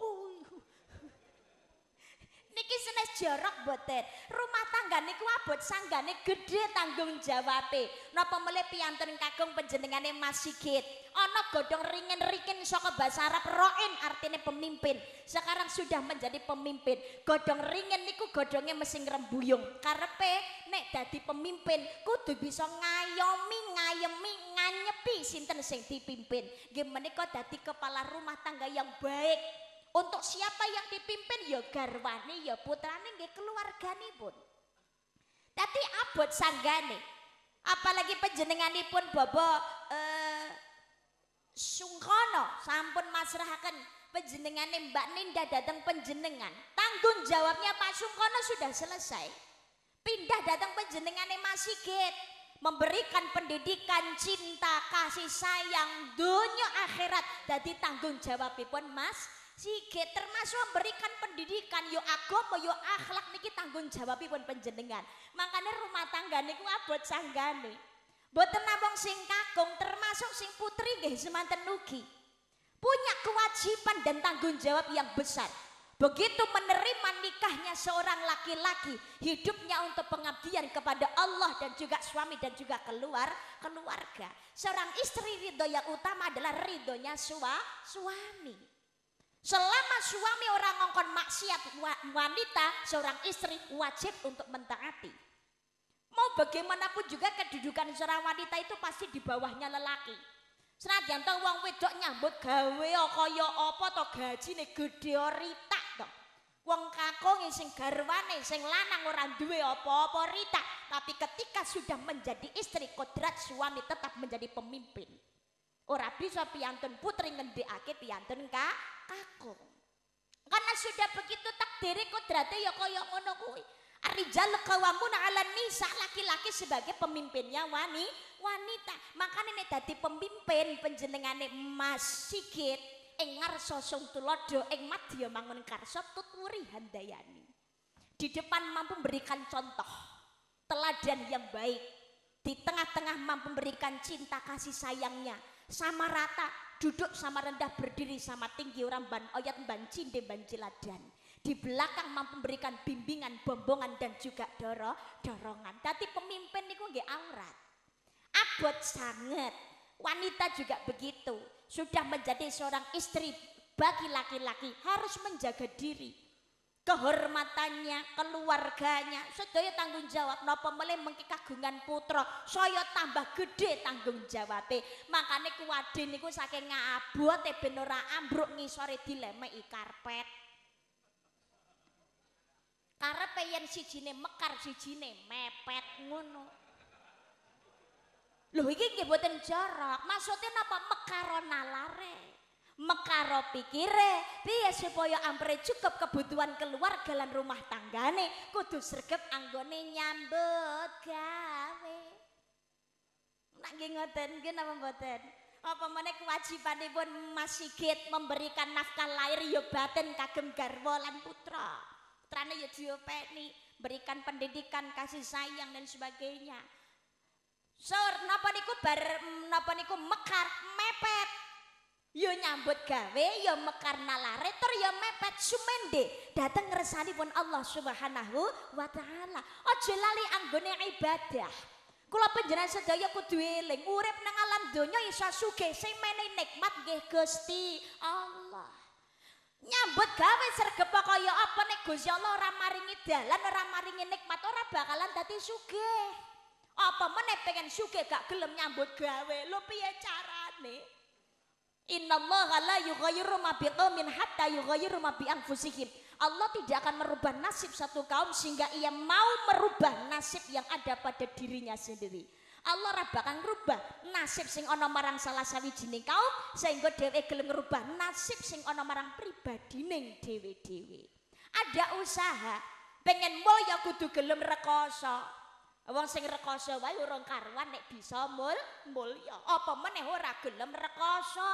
Iki senes jorok botet. Rumah tangga niku abot sanggane gede tanggung jawate. Napa mele pianten kagung panjenengane Mas Sigit. Ana godhong ringin rikin saka basa Arab roin artine pemimpin. Sekarang sudah menjadi pemimpin. Godhong ringin niku godhonge mesti ngrembuyung. Karepe nek dadi pemimpin kudu bisa ngayomi, ngayemi, nganyepi sinten sing dipimpin. Nggih menika dadi kepala rumah tangga yang baik. Untuk siapa yang dipimpin ya garwani ya putrane nggih pun. Tapi abot sanggane. Apalagi panjenenganipun bobo eh, Sungkono sampun masrahaken panjenengane Mbak Ninda datang penjenengan. Tanggung jawabnya Pak Sungkono sudah selesai. Pindah datang penjenengane Mas Sigit memberikan pendidikan cinta kasih sayang dunia akhirat jadi tanggung jawabipun Mas Cige termasuk memberikan pendidikan yo agama yo akhlak niki tanggung jawab jawabipun penjenengan. Makanya rumah tangga niku abot sanggane. Boten nabong sing kakung termasuk sing putri nggih semanten ugi. Punya kewajiban dan tanggung jawab yang besar. Begitu menerima nikahnya seorang laki-laki, hidupnya untuk pengabdian kepada Allah dan juga suami dan juga keluar keluarga. Seorang istri ridho yang utama adalah ridhonya sua, suami. Selama suami orang ngongkon maksiat wanita, seorang istri wajib untuk mentaati. Mau bagaimanapun juga kedudukan seorang wanita itu pasti di bawahnya lelaki. Senajan to wong wedok nyambut gawe kaya apa to gajine gede rita to. uang kakong sing garwane sing lanang ora duwe apa-apa rita, tapi ketika sudah menjadi istri kodrat suami tetap menjadi pemimpin. Ora bisa piantun putri ngendikake piantun kak kakung. Karena sudah begitu takdiri kodrate ya kaya ngono kuwi. Arijal kawamun ala nisa laki-laki sebagai pemimpinnya wani, wanita. Makanya ini dadi pemimpin penjenengane Mas Sigit ing ngarsa sung tulodo engmat dia mangun karso tuturi handayani. Di depan mampu memberikan contoh teladan yang baik. Di tengah-tengah mampu memberikan cinta kasih sayangnya sama rata duduk sama rendah berdiri sama tinggi orang ban oyat ban cinde ban ciladan di belakang mampu memberikan bimbingan bombongan dan juga dorong dorongan tapi pemimpin niku nggih aurat abot sangat wanita juga begitu sudah menjadi seorang istri bagi laki-laki harus menjaga diri kehormatannya, keluarganya, sedaya tanggung jawab napa meneh mengki kagungan putra, saya tambah gede tanggung jawabe. Makane kuwadin niku saking ngabote eh ben ora ambruk ngisore dilemeki karpet. Karepe eh, yen sijine mekar, sijine mepet ngono. Lho iki nggih boten jorok, maksudnya napa mekarona lare. mekaro pikire piye supaya ampre cukup kebutuhan keluar lan rumah tanggane kudu sergap anggone nyambut gawe nak ngoten gina napa mboten apa meneh pun Mas Sigit memberikan nafkah lahir ya batin kagem garwo lan putra putrane ya diopeni berikan pendidikan kasih sayang dan sebagainya Sur, napa niku bar napa niku mekar mepet Yo nyambut gawe, yo mekar nalare, tur yo mepet sumende. Dateng ngeresani pun Allah subhanahu wa ta'ala. Ojo lali anggone ibadah. kula penjenan sedaya kudu eling urip nang alam donya iso sugih sing nikmat nggih Gusti Allah. Nyambut gawe sergep sergepa kaya apa nek Gusti Allah ora maringi dalan ora maringi nikmat ora bakalan dadi sugih. Apa meneh pengen sugih gak gelem nyambut gawe? Lho piye carane? Innallaha la yughayyiru ma biqaumin hatta yughayyiru ma bi anfusihim. Allah tidak akan merubah nasib satu kaum sehingga ia mau merubah nasib yang ada pada dirinya sendiri. Allah ora bakal ngrubah nasib sing ana marang salah sawijining kaum sehingga dhewe gelem ngrubah nasib sing ana marang pribadining dhewe-dhewe. Ada usaha pengen mulya kudu gelem rekoso. Wong sing rekoso wae urung karuan nek bisa mul mulya. Apa meneh ora gelem rekoso.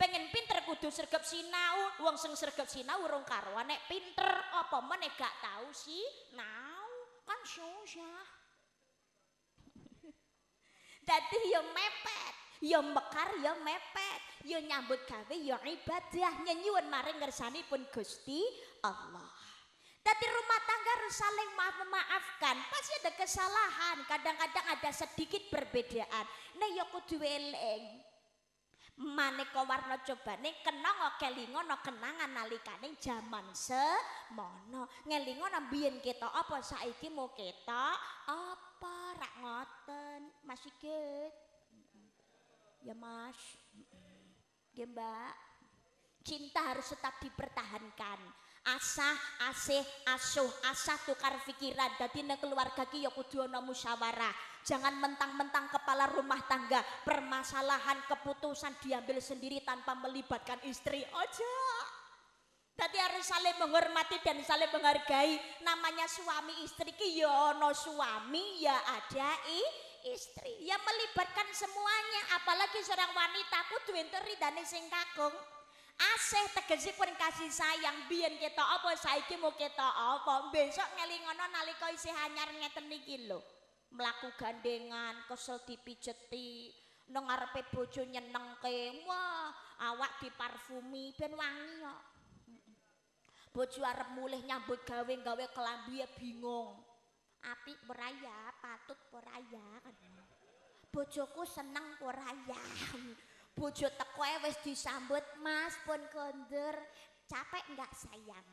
Pengen pinter kudu sregep sinau. Wong sing sregep sinau urung karuan nek pinter. Apa meneh gak tau si nau kan susah. Dadi yo mepet, yo mekar yo mepet, yo nyambut gawe yo ibadah nyenyuwun maring ngersani pun Gusti Allah. Jadi rumah tangga harus saling maaf memaafkan. Pasti ada kesalahan, kadang-kadang ada sedikit perbedaan. Nek yoku ya dueling. mane Maneka warna coba nih kena ngelingo no kenangan nalikane jaman semono. Ngelingo nambien kita apa saiki mau kita apa rak ngoten. Mas Sigit. Ya Mas. gimba Cinta harus tetap dipertahankan asah asih asuh asah tukar pikiran Jadi nang keluarga ki ya kudu musyawarah jangan mentang-mentang kepala rumah tangga permasalahan keputusan diambil sendiri tanpa melibatkan istri ojo Jadi harus saling menghormati dan saling menghargai. Namanya suami istri ki ya suami ya ada istri. Ya melibatkan semuanya apalagi seorang wanita kudu entuk dan sing kakung. asih tegesipun kasih sayang biyen kita apa saiki mau kita apa besok ngelingono nalika isih hanyar ngeten niki lho mlaku gandengan kesel dipijeti nang ngarepe bojo nyenengke wah awak diparfumi ben wangi kok bojo arep mulih nyambut gawe gawe kelambi bingung api peraya patut peraya bojoku seneng peraya bojo teko wis disambut mas pun kondur capek enggak sayang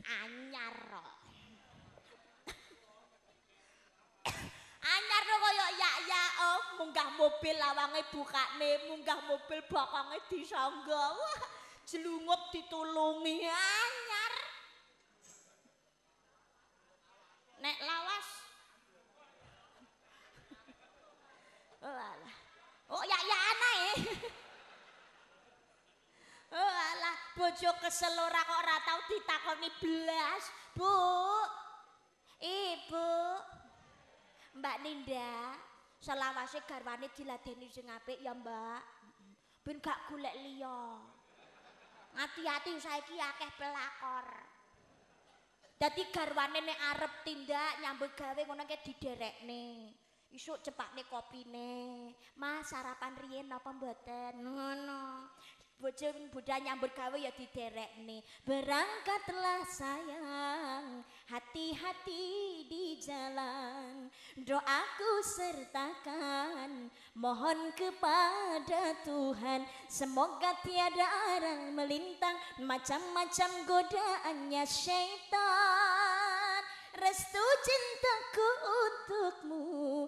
anyar anyar lo kaya ya ya oh munggah mobil lawange buka nih munggah mobil bakangnya disanggah, wah jelungup ditulungi anyar nek lawas oh, alah. Oh ya ya aneh. Oh alah bojo kesel ora kok ora tau ditakoni blas. Bu. Ibu. Mbak Ninda, selawase garwane diladeni sing apik ya, Mbak. Ben gak golek liya. Hati-hati saiki akeh pelakor. Dadi garwane nek arep tindak nyambut gawe ngono ke diderekne. isuk kopi nih mas sarapan rien apa mboten ngono bojo budak nyambut gawe ya nih berangkatlah sayang hati-hati di jalan doaku sertakan mohon kepada Tuhan semoga tiada arang melintang macam-macam godaannya syaitan restu cintaku untukmu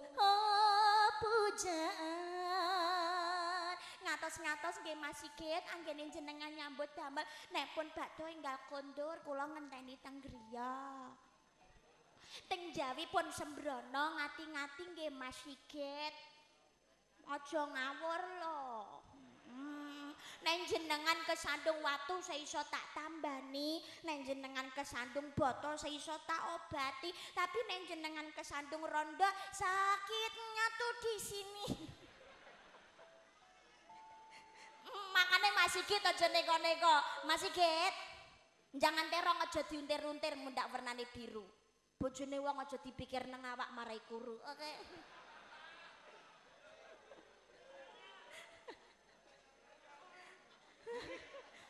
oh pujaan ngatos ngatos gak masih kiat anggenin jenengan nyambut damel nek pun batu enggak kondur kulo ngenteni tanggriya teng jawi pun sembrono ngati ngati gak masih kiat ojo ngawur loh Neng jenengan kesandung watu saya iso tak tambani, neng jenengan kesandung botol saya iso tak obati, tapi neng jenengan kesandung rondo, sakitnya tuh di sini. Makanya masih gitu aja neko-neko, masih git. Jangan terong aja diuntir-untir, mundak warnanya biru. Bojone wong aja dipikir neng awak marai kuru, oke.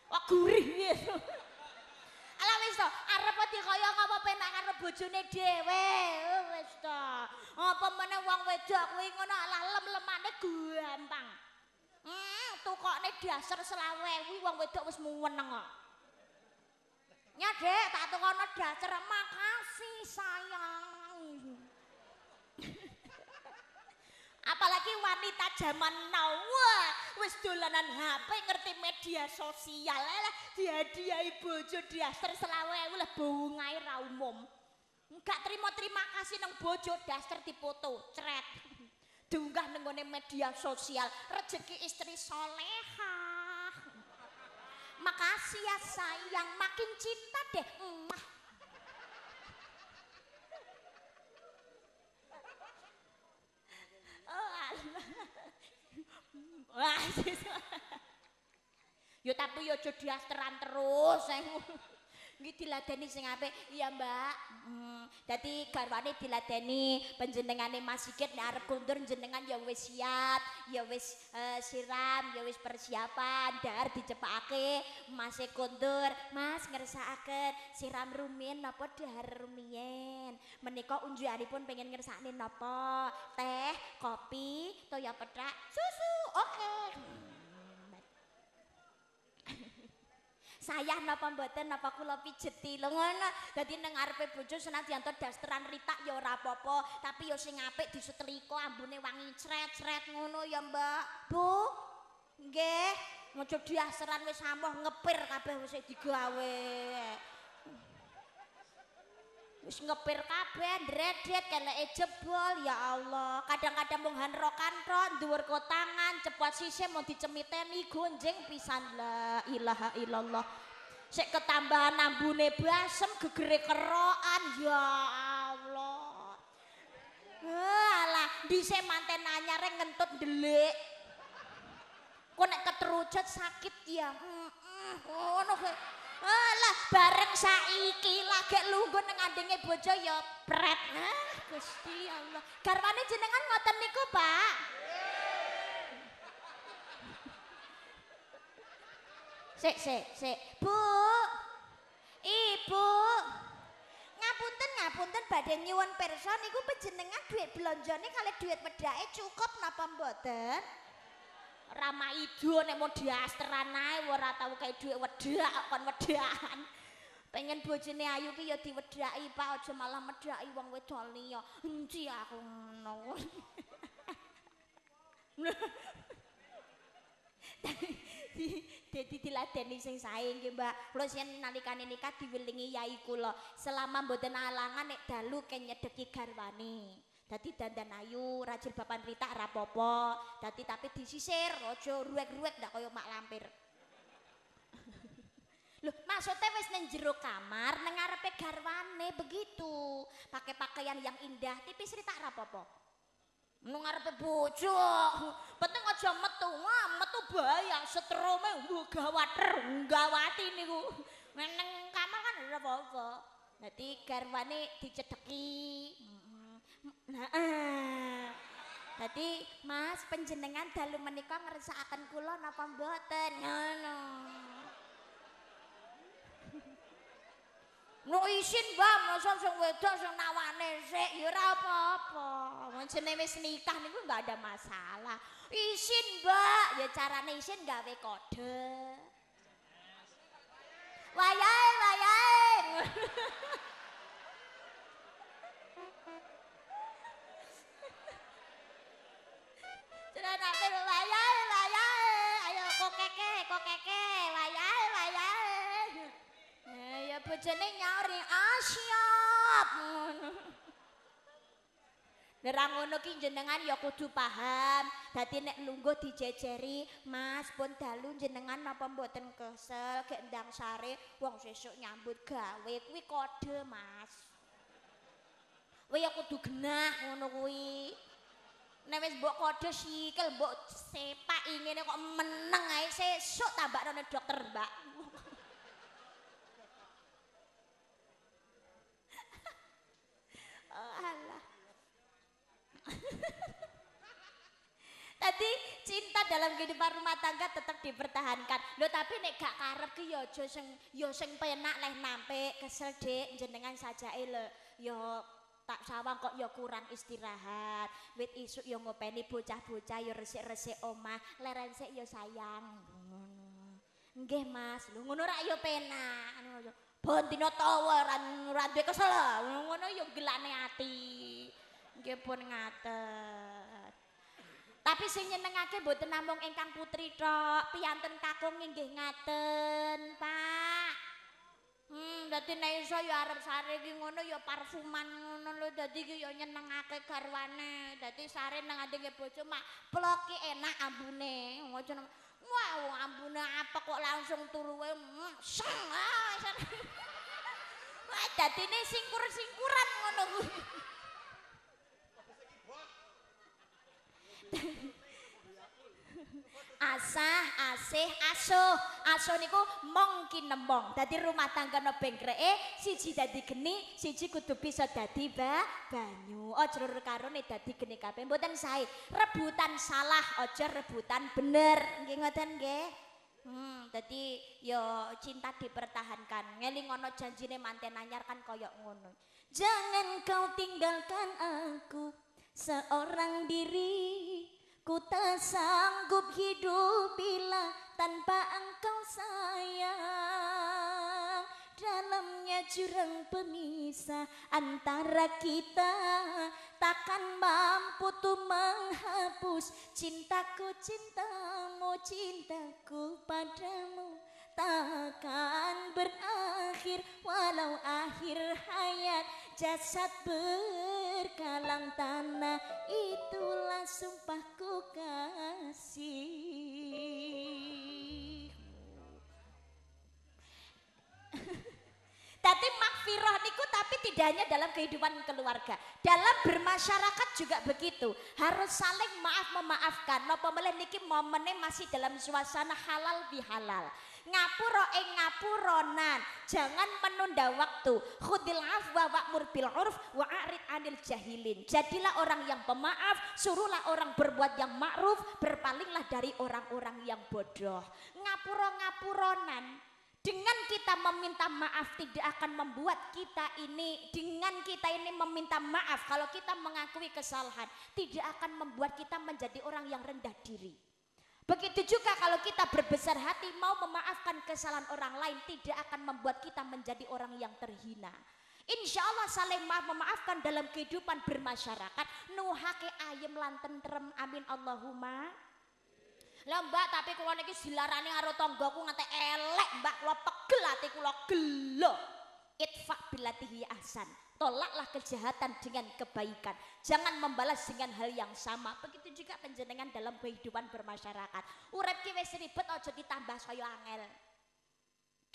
Wah gurih nih. Ala wis to, arep di kaya ngopo penak karo bojone dhewe. Oh, wis to. Apa meneh wong wedok kuwi ngono alah lem-lemane gampang. Hmm, tukokne dasar selawe kuwi wong wedok wis muweneng kok. Nyadek tak tukokno dasar makasih sayang. Apalagi wanita zaman now, wah, wis dolanan HP ngerti media sosial, lah dia dia ibu selawe ewu lah bunga ra umum. Enggak terima-terima kasih nang bojo daster foto, cret. Diunggah nengone media sosial, rezeki istri solehah. Makasih ya sayang, makin cinta Ya tapi ya aja diasteran terus. Eh. Ini diladeni sing apik. Iya, Mbak. Hmm. Dadi garwane diladeni panjenengane Mas Sigit nek arep kundur jenengan ya wis siap, ya wis eh, siram, ya wis persiapan, dar dicepakake Mas e kundur. Mas ngersakake siram rumien napa dar rumien. Menika unjuanipun pengen ngersakne napa? Teh, kopi, toya petak, susu. Oke. sayah napa mboten napa kula pijeti lho ngono dadi nang arepe bojo senajan dasteran ritak ya ora apa-apa tapi ya sing apik disetrika ambune wangi cret-cret ngono ya Mbak Bu nggih mujo diasaran wis amoh ngepir kabeh wis digawe wis ngepir kabeh dredet keleke jebol ya Allah kadang-kadang mau hanrokan duur dhuwur tangan cepat sisi mau dicemiteni gonjeng pisan lah ilaha ilallah sek ketambahan ambune basem gegere keroan ya Allah eh, Alah, dhisik manten reng ngentut delik. Kok nek keterucut sakit ya. Ngono mm Alah bareng saiki lagek lungguh nang andinge bojo ya pret. Ah Gusti Allah. Garwane jenengan ngoten niku, Pak. Sik sik sik. Bu. Ibu. Ngapunten ngapunten badhe nyuwun pirsa niku panjenengan dhuwit blonjone kalih dhuwit medhake cukup napa mboten? Rama ijo nek mau diasteran ae ora tau kae dhuwit wedak kon wedakan. Pengen bojone ayu ki ya diwedaki, Pak, aja malah medaki wong wedok liya. Enci aku ngono. Dadi diladeni sing sae nggih, Mbak. Kulo sing nalika nikah diwilingi yai kula. Selama mboten alangan nek dalu kenyedeki garwane. dadi dandan ayu rajil bapan ritak rapopo. popo dadi tapi disisir aja ruwek-ruwek ndak kaya mak lampir Loh, maksudnya wis neng jero kamar neng ngarepe garwane begitu. pake pakaian yang indah, tipis ritak rapopo. popo. Neng ngarepe bojo. Penting aja metu, wah metu bahaya setrome gawat gawati niku. Neng kamar kan rapopo. popo. Dadi garwane dicedeki. Nah, eh. Tadi Mas penjenengan dalu menika ngresakaken kula napa mboten? Ngono. Nu isin Mbah, masa sing wedok sing nawane sik ya ora apa-apa. Wong jenenge wis nikah niku enggak ada masalah. Isin mbak. ya carane isin gawe kode. Wayai, wayai. kakeke wayal wayal eh, ya bojone nyauri asyap ah, ngono Nerang ngono ki jenengan ya kudu paham. Dadi nek lungguh dijejeri, Mas pun dalu jenengan napa mboten kesel gek ndang sare wong sesuk nyambut gawe kuwi kode, Mas. Wah ya kudu genah ngono kuwi. Nemes wis kode sikil buat sepak inginnya kok meneng ae sesuk tambakno dokter, Mbak. oh, Allah. Tadi cinta dalam kehidupan rumah tangga tetap dipertahankan. Lo tapi nek gak karep ki yo ya aja sing yo ya sing penak leh nampik kesel Dik jenengan sajae lho. Yo ya, tak sawang kok ya kurang istirahat wit isuk ya ngopeni bocah-bocah ya resik-resik omah leren sik ya sayang ngono nggih mas lho ngono rak ya penak ngono bondino tawa ora duwe kesel ngono ya gelane ati nggih pun ngaten tapi sing nyenengake mboten namung ingkang putri tok pianten kakung nggih ngaten pak Hmm, dadi nek iso ya arep sare iki ngono ya parfuman ngono lho dadi iki ya nyenengake garwane. Dadi sare nang adike bojo mak ploki enak ambune. wah, Wow, ambune apa kok langsung turu wae. Hmm, Sang. Ah, wah, dadi ne singkur-singkuran ngono kuwi. asah asih asuh asuh niku mong kinembong dadi rumah tangga no bengkreke siji dadi geni siji kudu bisa dadi ba banyu aja karone dadi geni kabeh mboten sae rebutan salah aja rebutan bener nggih ngoten nggih Hmm, jadi yo cinta dipertahankan. Ngeling ono janjine manten anyar kan koyok ngono. Jangan kau tinggalkan aku seorang diri. Ku tak sanggup hidup bila tanpa engkau sayang Dalamnya jurang pemisah antara kita Takkan mampu tuh menghapus cintaku cintamu cintaku padamu Takkan berakhir walau akhir hayat jasad ber berkalang tanah itulah sumpahku kasih Tapi makfirah niku tapi tidak hanya dalam kehidupan keluarga. Dalam bermasyarakat juga begitu. Harus saling maaf memaafkan. Nopo melih niki momennya masih dalam suasana halal bihalal ngapuro ing ngapuronan jangan menunda waktu khudil afwa wa'mur bil urf wa arid anil jahilin jadilah orang yang pemaaf suruhlah orang berbuat yang ma'ruf berpalinglah dari orang-orang yang bodoh ngapuro ngapuronan dengan kita meminta maaf tidak akan membuat kita ini dengan kita ini meminta maaf kalau kita mengakui kesalahan tidak akan membuat kita menjadi orang yang rendah diri Begitu juga kalau kita berbesar hati mau memaafkan kesalahan orang lain tidak akan membuat kita menjadi orang yang terhina. Insya Allah saling maaf memaafkan dalam kehidupan bermasyarakat. Nuhake ayem lan tentrem amin Allahumma. Lah mbak tapi kalau niki dilarani karo tanggaku nganti elek mbak kula pegel ati kula gelo. Itfak bilatihi ahsan. Tolaklah kejahatan dengan kebaikan. Jangan membalas dengan hal yang sama. Begitu juga penjenengan dalam kehidupan bermasyarakat. Urip ki wis ribet aja ditambah saya angel.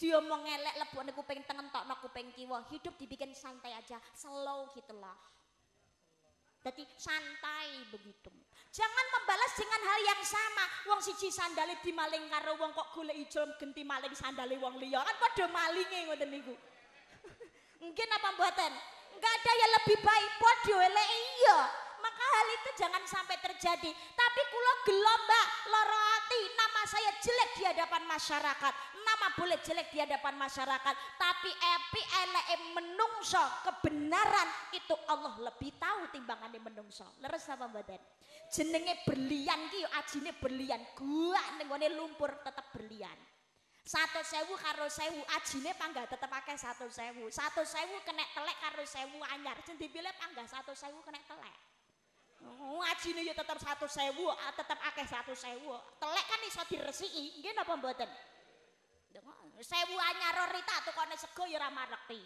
Dia mau ngelek aku pengen tengen tokno kuping kiwa. Hidup dibikin santai aja, slow gitulah. Jadi santai begitu. Jangan membalas dengan hal yang sama. Wong siji sandale dimaling karo wong kok golek ijo genti maling sandali wong liya. Kan padha malinge ngoten niku. Mungkin apa buatan Enggak ada yang lebih baik pun diwelek iya. Maka hal itu jangan sampai terjadi. Tapi kulo gelombak, loro hati, nama saya jelek di hadapan masyarakat. Nama boleh jelek di hadapan masyarakat, tapi epi eleke menungso kebenaran itu Allah lebih tahu timbangannya menungso. Leres apa badan Jenenge berlian ki ajine berlian, gua nengone lumpur tetap berlian. satu sewu karo sewu ajine pangga tetep akeh satu sewu satu sewu kena telek karo sewu anyar jadi bila pangga satu sewu kena telek oh, ajine ya tetep satu sewu ah, tetep akeh satu sewu telek kan iso diresiki gini apa mboten sewu anyar rita tuh kone sego ya ramah rekti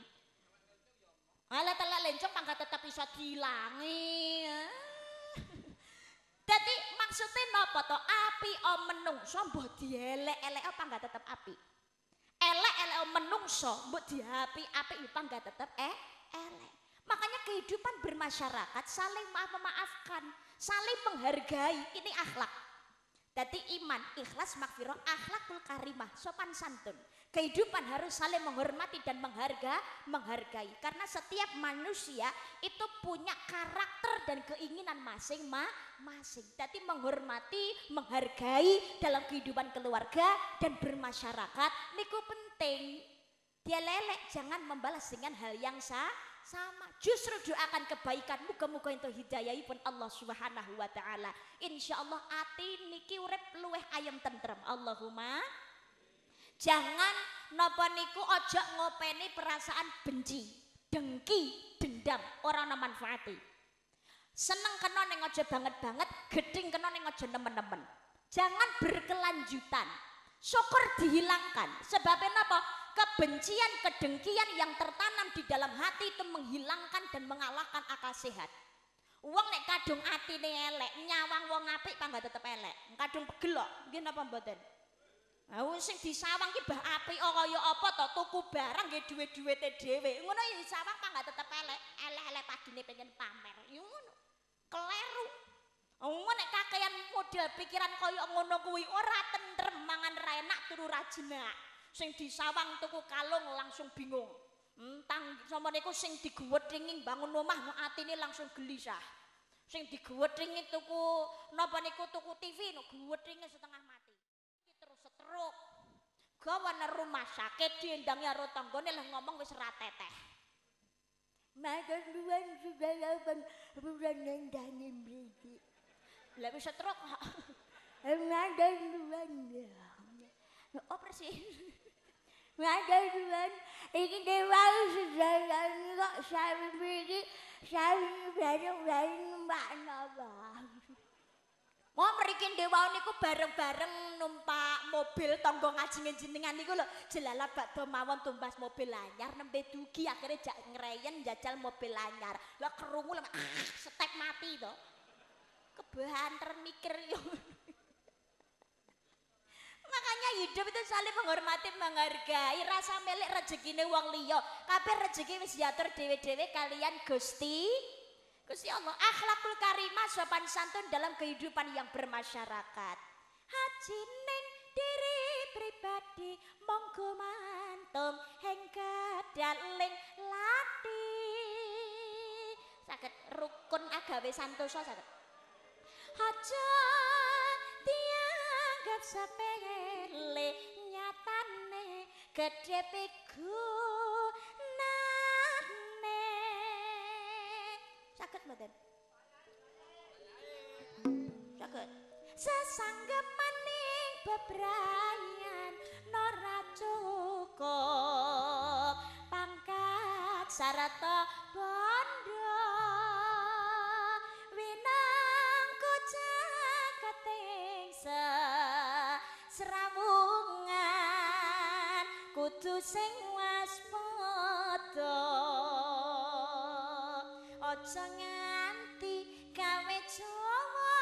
ala telek lencok pangga tetep iso dilangi ah. Jadi maksudnya apa to? Api o menungso mbok dielek-elek apa enggak tetep api? Elek-elek o menungso mbok dia api apa enggak tetep eh elek. Makanya kehidupan bermasyarakat saling maaf memaafkan, saling menghargai, ini akhlak. Jadi iman, ikhlas, makfirah, akhlakul karimah, sopan santun. Kehidupan harus saling menghormati dan mengharga, menghargai. Karena setiap manusia itu punya karakter dan keinginan masing-masing. Jadi menghormati, menghargai dalam kehidupan keluarga dan bermasyarakat. Niku penting. Dia lelek jangan membalas dengan hal yang sah, sama justru doakan kebaikan muka yang itu pun Allah Subhanahu wa taala Insya Allah ati niki urep luweh ayam tentrem Allahumma jangan nopo niku ojo ngopeni perasaan benci dengki dendam orang no manfaati seneng kena neng ojo banget banget geding kena neng ojo temen-temen jangan berkelanjutan syukur dihilangkan sebabnya napa kebencian kedengkian yang tertanam di dalam hati itu menghilangkan dan mengalahkan akal sehat Uang nek kadung atine elek, nyawang wong apik pangga tetep elek. Kadung pegelok, gimana napa Aku sing disawang ki mbah apik oh, kaya apa to tuku barang nggih dhuwit-dhuwite dhewe. Ngono ya disawang pang gak tetep elek, eleh elek padine pengen pamer. Ya ngono. Keliru. Oh, ngono nek kakean model pikiran kaya ngono kuwi ora tentrem mangan ra enak turu ra jenak. Sing disawang tuku kalung langsung bingung. Entang sapa niku sing digewethingi bangun omah no atine langsung gelisah. Sing digewethingi tuku napa niku tuku TV no gewethingi setengah jeruk. rumah sakit diendangi karo tanggane lah ngomong wis rateteh. Mager duwen juga ya ben buran nendangi mriki. Lah wis setruk. Mager duwen. Operasi. Mager duwen iki dewa sedayane kok sami mriki sami bareng-bareng mbak Wah merikin dewa niku bareng-bareng numpak mobil tonggo ngaji jenengan niku lho jelala bak mawon tumbas mobil anyar nembe dugi akhirnya jak ngereyen jajal mobil anyar lho kerungu lho ah, setek mati to kebahan termikir yo makanya hidup itu saling menghormati menghargai rasa milik rezekine wong liya kabeh rezeki wis diatur dhewe-dhewe kalian Gusti Gusti Allah, akhlakul karimah sopan santun dalam kehidupan yang bermasyarakat. Haji ning diri pribadi monggo mantung hingga daling lati. Sakit rukun agawe santoso sakit. Aja dianggap sepele nyatane gede pikul. sakit lo den sakit sesanggup maning bebrayan nora cukup pangkat sarata bondo winang kucak keting seramungan kudu sing senganti kawe Jawa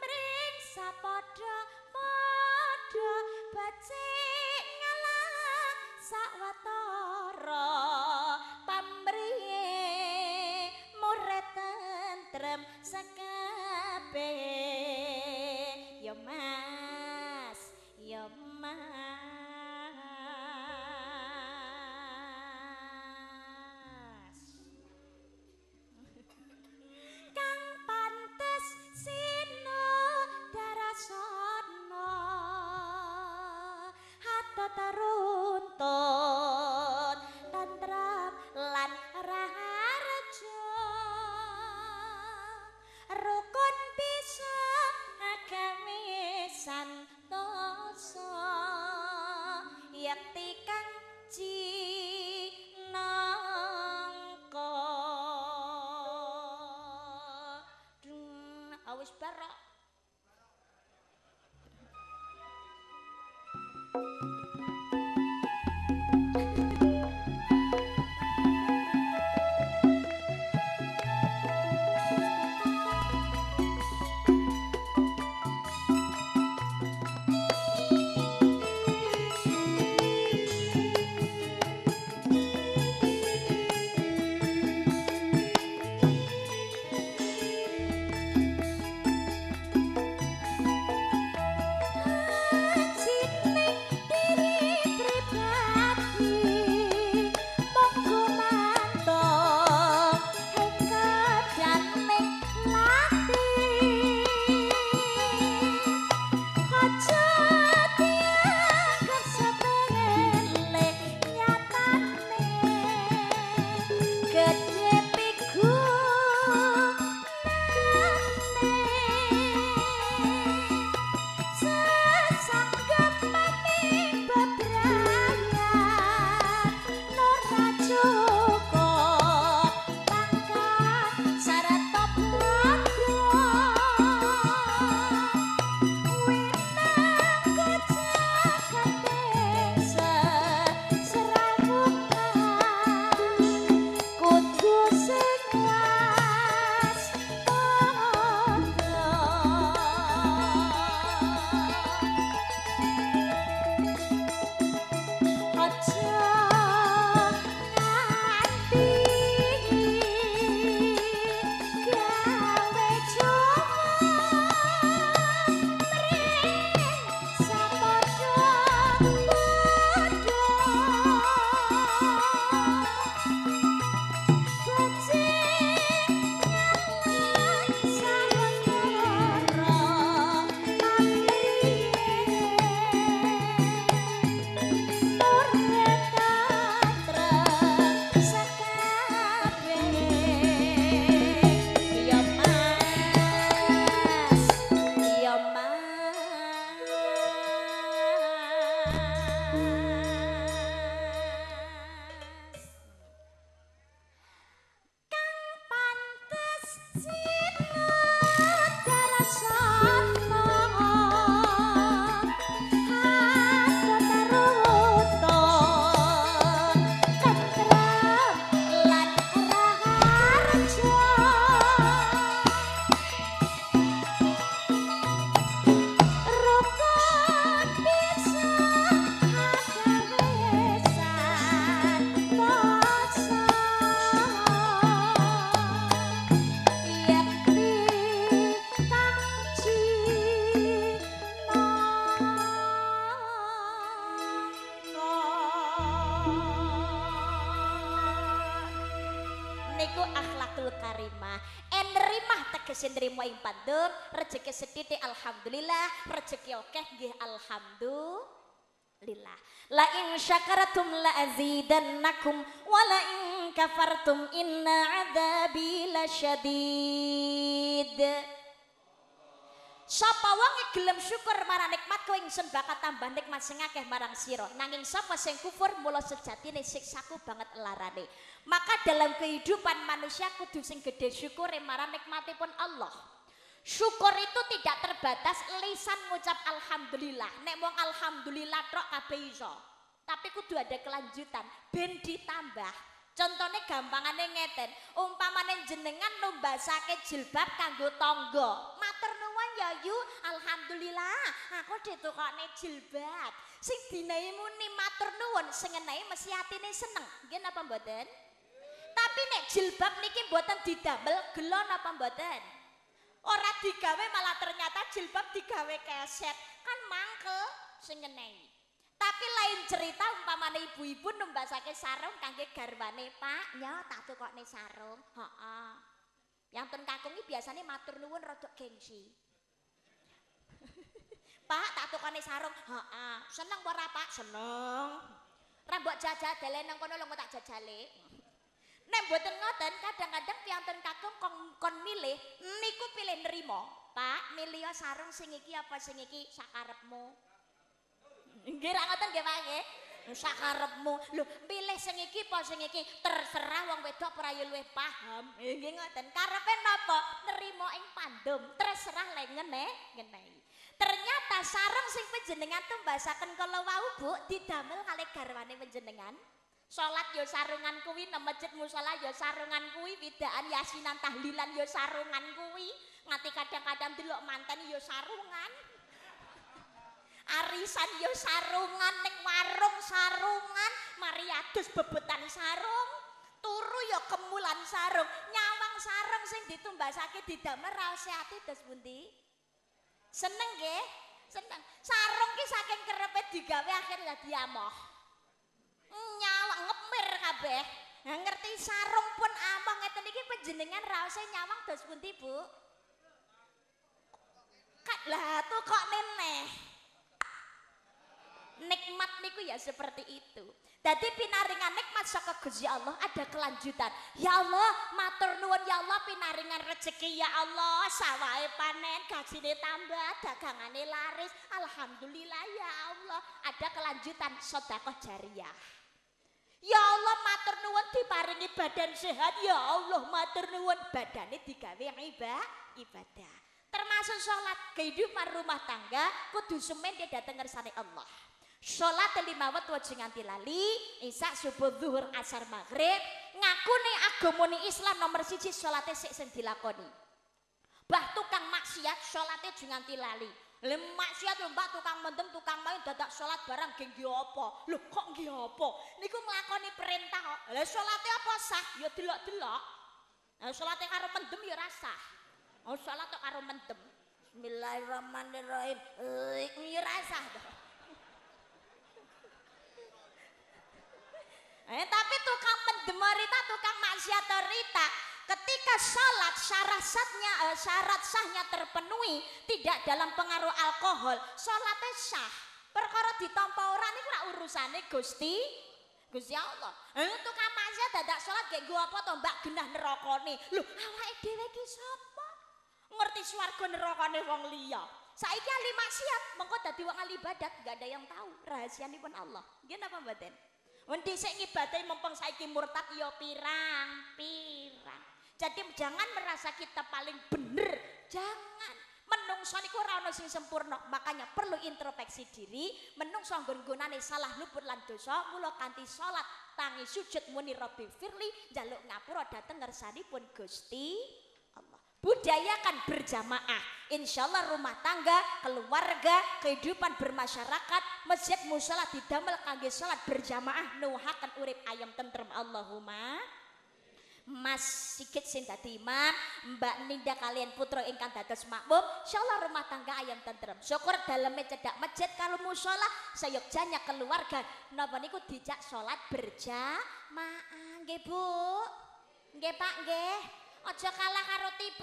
mringsa padha padha becik ngala sawetara pamrihe murid tentrem sakabeh ¡Espera! alhamdulillah rezeki oke nggih alhamdulillah la in syakaratum la azidannakum wa la in kafartum inna adzabi lasyadid Sapa wonge gelem syukur marang kowe ingsun bakal tambah nikmat sing akeh marang sira. Nanging sapa sing kufur mula sejatine siksaku banget larane. Maka dalam kehidupan manusia kudu sing gedhe syukure marang nikmatipun Allah. Syukur itu tidak terbatas lisan ngucap alhamdulillah. Nek wong alhamdulillah tok kabeh iso. Tapi kudu ada kelanjutan, ben ditambah. Contohnya gampangane ngeten, umpamane jenengan numbasake jilbab kanggo tangga. Matur nuwun ya Yu, alhamdulillah aku ditukokne jilbab. Sing dinehi muni matur nuwun, sing ngenehi mesti atine seneng. Nggih napa mboten? Tapi nek jilbab niki mboten didamel, gelon apa mboten? ora digawe malah ternyata jilbab digawe keset kan mangkel senyenei tapi lain cerita umpamane ibu-ibu numbasake sarung kangge garwane pak ya tak kok nih sarung ha -ha. yang pun kakung ini biasanya matur nuwun rodok gengsi pak tak tuh kone sarung ha seneng bora pak seneng rambut jajah dele nang kono lo tak jajale hmm. Nek mboten ngoten, kadang-kadang pianten kakung kong kon milih, niku pilih nerima. Pak, milih sarung sing iki apa sing iki sakarepmu? Nggih ra ngoten nggih, Pak nggih. Sakarepmu. Lho, pilih sing iki apa sing iki? Terserah wong wedok prayu luwih paham. Nggih ngoten. Karepe napa? Nerima ing pandum, terserah lengen e ngenehi. Ternyata sarung sing panjenengan tumbasaken kala wau, Bu, didamel kali garwane panjenengan. salat ya sarungan kuwi nemejet musala ya sarungan kuwi widaan yasinan tahlilan ya sarungan kuwi ngati kadang-kadang delok manten ya sarungan arisan ya sarungan ning warung sarungan mari adus bebetan sarung turu ya kemulan sarung nyawang sarung sing ditumbasake didamel raos ati dos bundi seneng nggih seneng sarung ki saking kerepet digawe akhirnya dadi amoh nya kabeh. ngerti sarung pun itu ngeten iki panjenengan rasa nyawang dos pun Bu? Kak lah tuh kok nenek Nikmat niku ya seperti itu. Jadi pinaringan nikmat saka Gusti Allah ada kelanjutan. Ya Allah, matur nuwun ya Allah pinaringan rezeki ya Allah, sawahe panen, gajine tambah, dagangane laris. Alhamdulillah ya Allah, ada kelanjutan sedekah jariah. Ya Allah matur nuwun diparingi badan sehat. Ya Allah matur nuwun badane digawe ibadah. ibadah. Termasuk sholat kehidupan rumah tangga kudu semen dia datang ngersane Allah. Sholat lima waktu wajib nganti lali, isya subuh zuhur asar maghrib, ngaku nih agamoni Islam nomor siji sholatnya sik sing Bah tukang maksiat sholatnya juga nganti lali lemak siat lho Mbak tukang mendem tukang main dadak sholat barang geng nggih apa? Lho kok nggih apa? Niku nglakoni perintah kok. Lha sholatnya apa sah? Ya delok-delok. Nah sholatnya karo mendem ya rasa. Oh salat karo mendem. Bismillahirrahmanirrahim. Eh ya rasa. Eh tapi tukang mendem Rita tukang maksiat Rita ketika salat syarat sahnya eh, syarat sahnya terpenuhi tidak dalam pengaruh alkohol salatnya sah perkara ditampa ora niku ora urusannya Gusti Gusti Allah. Eh tukang maksiat tidak salat kayak gua apa tuh Mbak genah nih lu awake ide lagi siapa Ngerti suaraku nih wong liya. saya ahli maksiat mengkota dadi wong ahli ibadat gak ada yang tahu rahasia pun Allah. gimana napa Wendi sik ngibadahi mumpung saiki murtad ya pirang-pirang. Jadi jangan merasa kita paling bener, jangan. Menungso niku ora ono sing sempurna, makanya perlu introspeksi diri, menungso nggon-nggonane salah luput lan dosa, mula kanthi salat tangi sujud muni Rabbi Firli, njaluk ngapura dhateng ngersanipun Gusti. budayakan berjamaah. Insya Allah rumah tangga, keluarga, kehidupan bermasyarakat, masjid musola didamel kangge sholat berjamaah nuhakan urip ayam tentrem Allahumma. Mas sikit sing Mbak Ninda kalian putro ingkang dados makmum, Allah rumah tangga ayam tentrem. Syukur dalam cedak masjid kalau musola sayogjanya keluarga napa niku dijak salat berjamaah nggih Bu. Nggih Pak nggih. aja kalah karo TV.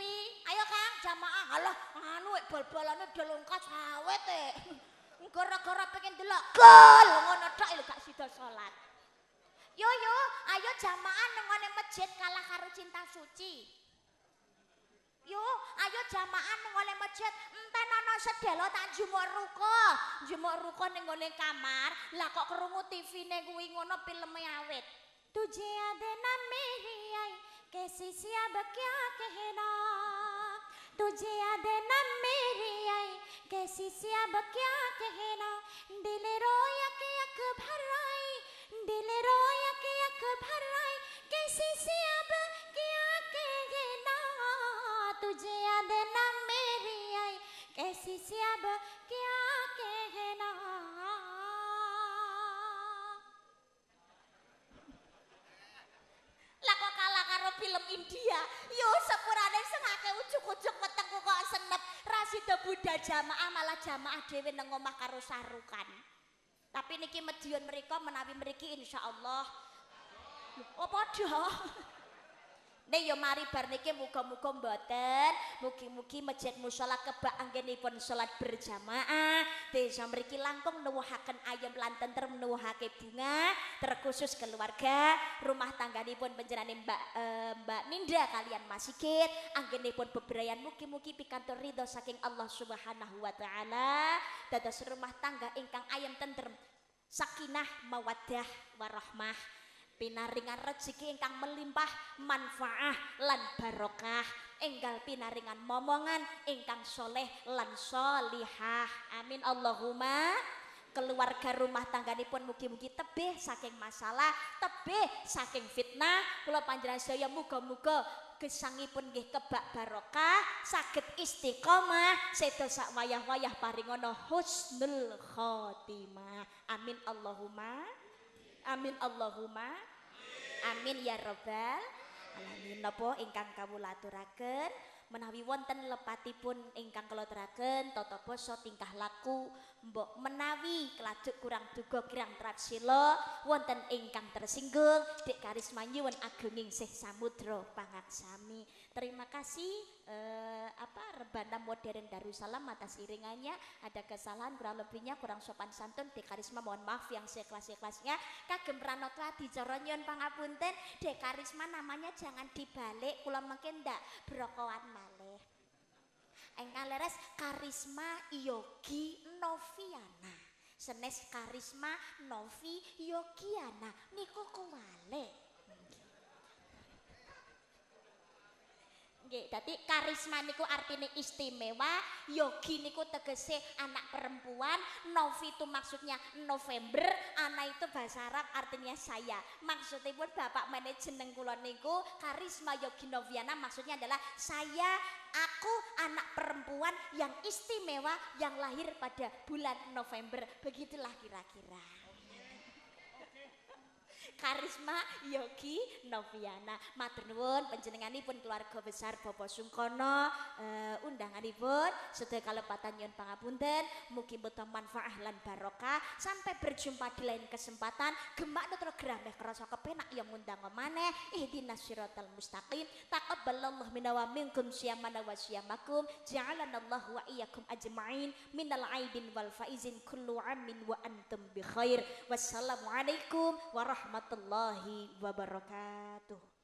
Ayo Kang, jamaah. Halo, anu bal-balane delungkas awet e. Gara-gara pengen delok gol ngono tok lho gak sida salat. Yo yo, ayo jamaah nengone masjid kalah karo cinta suci. Yo, ayo jamaah nengone masjid enten ana sedelo tak jumuk ruko. Jumuk ruko ning ngone kamar, lah kok krungu TV-ne kuwi ngono filme awet. Tujia de namihiai, कैसी सी अब क्या कहना तुझे याद न मेरी आई कैसी सी अब क्या कहना दिल रो यक यक भर आई दिल रो यक यक भर आई कैसी सी अब क्या कहना तुझे याद न मेरी आई कैसी सी अब क्या कहना film India. Yo sepurane sing ujug-ujug wetengku kok senep. Rasida budha jamaah malah jamaah dhewe nang omah karo sarukan. Tapi niki medion mereka menawi mriki insyaallah. Apa oh, Nih yo mari bar niki muka muka mboten, mugi-mugi masjid musala kebak anggenipun sholat berjamaah. Desa mriki langkung nuwuhaken ayam lan tentrem nuwuhake bunga, terkhusus keluarga, rumah tangganipun panjenengan Mbak e, Mbak Ninda kalian Mas Sigit, anggenipun bebrayan mugi-mugi pikantuk ridho saking Allah Subhanahu wa taala. Dados rumah tangga ingkang ayam tenter sakinah mawaddah warahmah pinaringan rezeki ingkang melimpah manfaah lan barokah enggal pinaringan momongan ingkang soleh lan solihah amin Allahumma keluarga rumah tangga pun mugi-mugi tebih saking masalah, tebih saking fitnah. kalau panjenengan saya muga-muga pun gih kebak barokah, sakit istiqomah, seda sak wayah-wayah paringono husnul khotimah. Amin Allahumma. Amin Allahumma. Amin ya rabbal Alamin nopo ingkang kawula aturaken menawi wonten lepatipun ingkang kula aturaken tata basa tingkah laku Mbok menawi kelajuk kurang duga kirang traksila wonten ingkang tersinggung karismanyu Karisma agunging seh Samudro, pangak sami Terima kasih eh, apa Rebana Modern Darussalam atas iringannya. Ada kesalahan kurang lebihnya kurang sopan santun dek Karisma mohon maaf yang seikhlas-ikhlasnya kagem ranotwati di coronyon pangapunten dek Karisma namanya jangan dibalik kula mungkin ndak brokowan Engkang leres karisma Yogi Noviana. Senes karisma Novi Yogiana. Niko kuwalik. Nggih, dadi karisma niku artine istimewa, yogi niku tegese anak perempuan, Novi itu maksudnya November, anak itu bahasa Arab artinya saya. Maksudnya pun bapak meneh jeneng kula niku karisma yogi Noviana maksudnya adalah saya aku anak perempuan yang istimewa yang lahir pada bulan November. Begitulah kira-kira. Karisma Yogi Noviana. Matur nuwun panjenenganipun keluarga besar Bapak Sungkono uh, undanganipun sedaya kalepatan nyuwun pangapunten mugi beto manfaah lan barokah sampai berjumpa di lain kesempatan gemak nutra grameh krasa kepenak ya ngundang maneh ihdinas siratal mustaqim taqabbalallahu minna wa minkum siyamana wa siyamakum ja'alanallahu wa iyyakum ajma'in minal aibin wal faizin kullu amin wa antum bi khair wassalamualaikum warahmatullahi warahmatullahi wabarakatuh.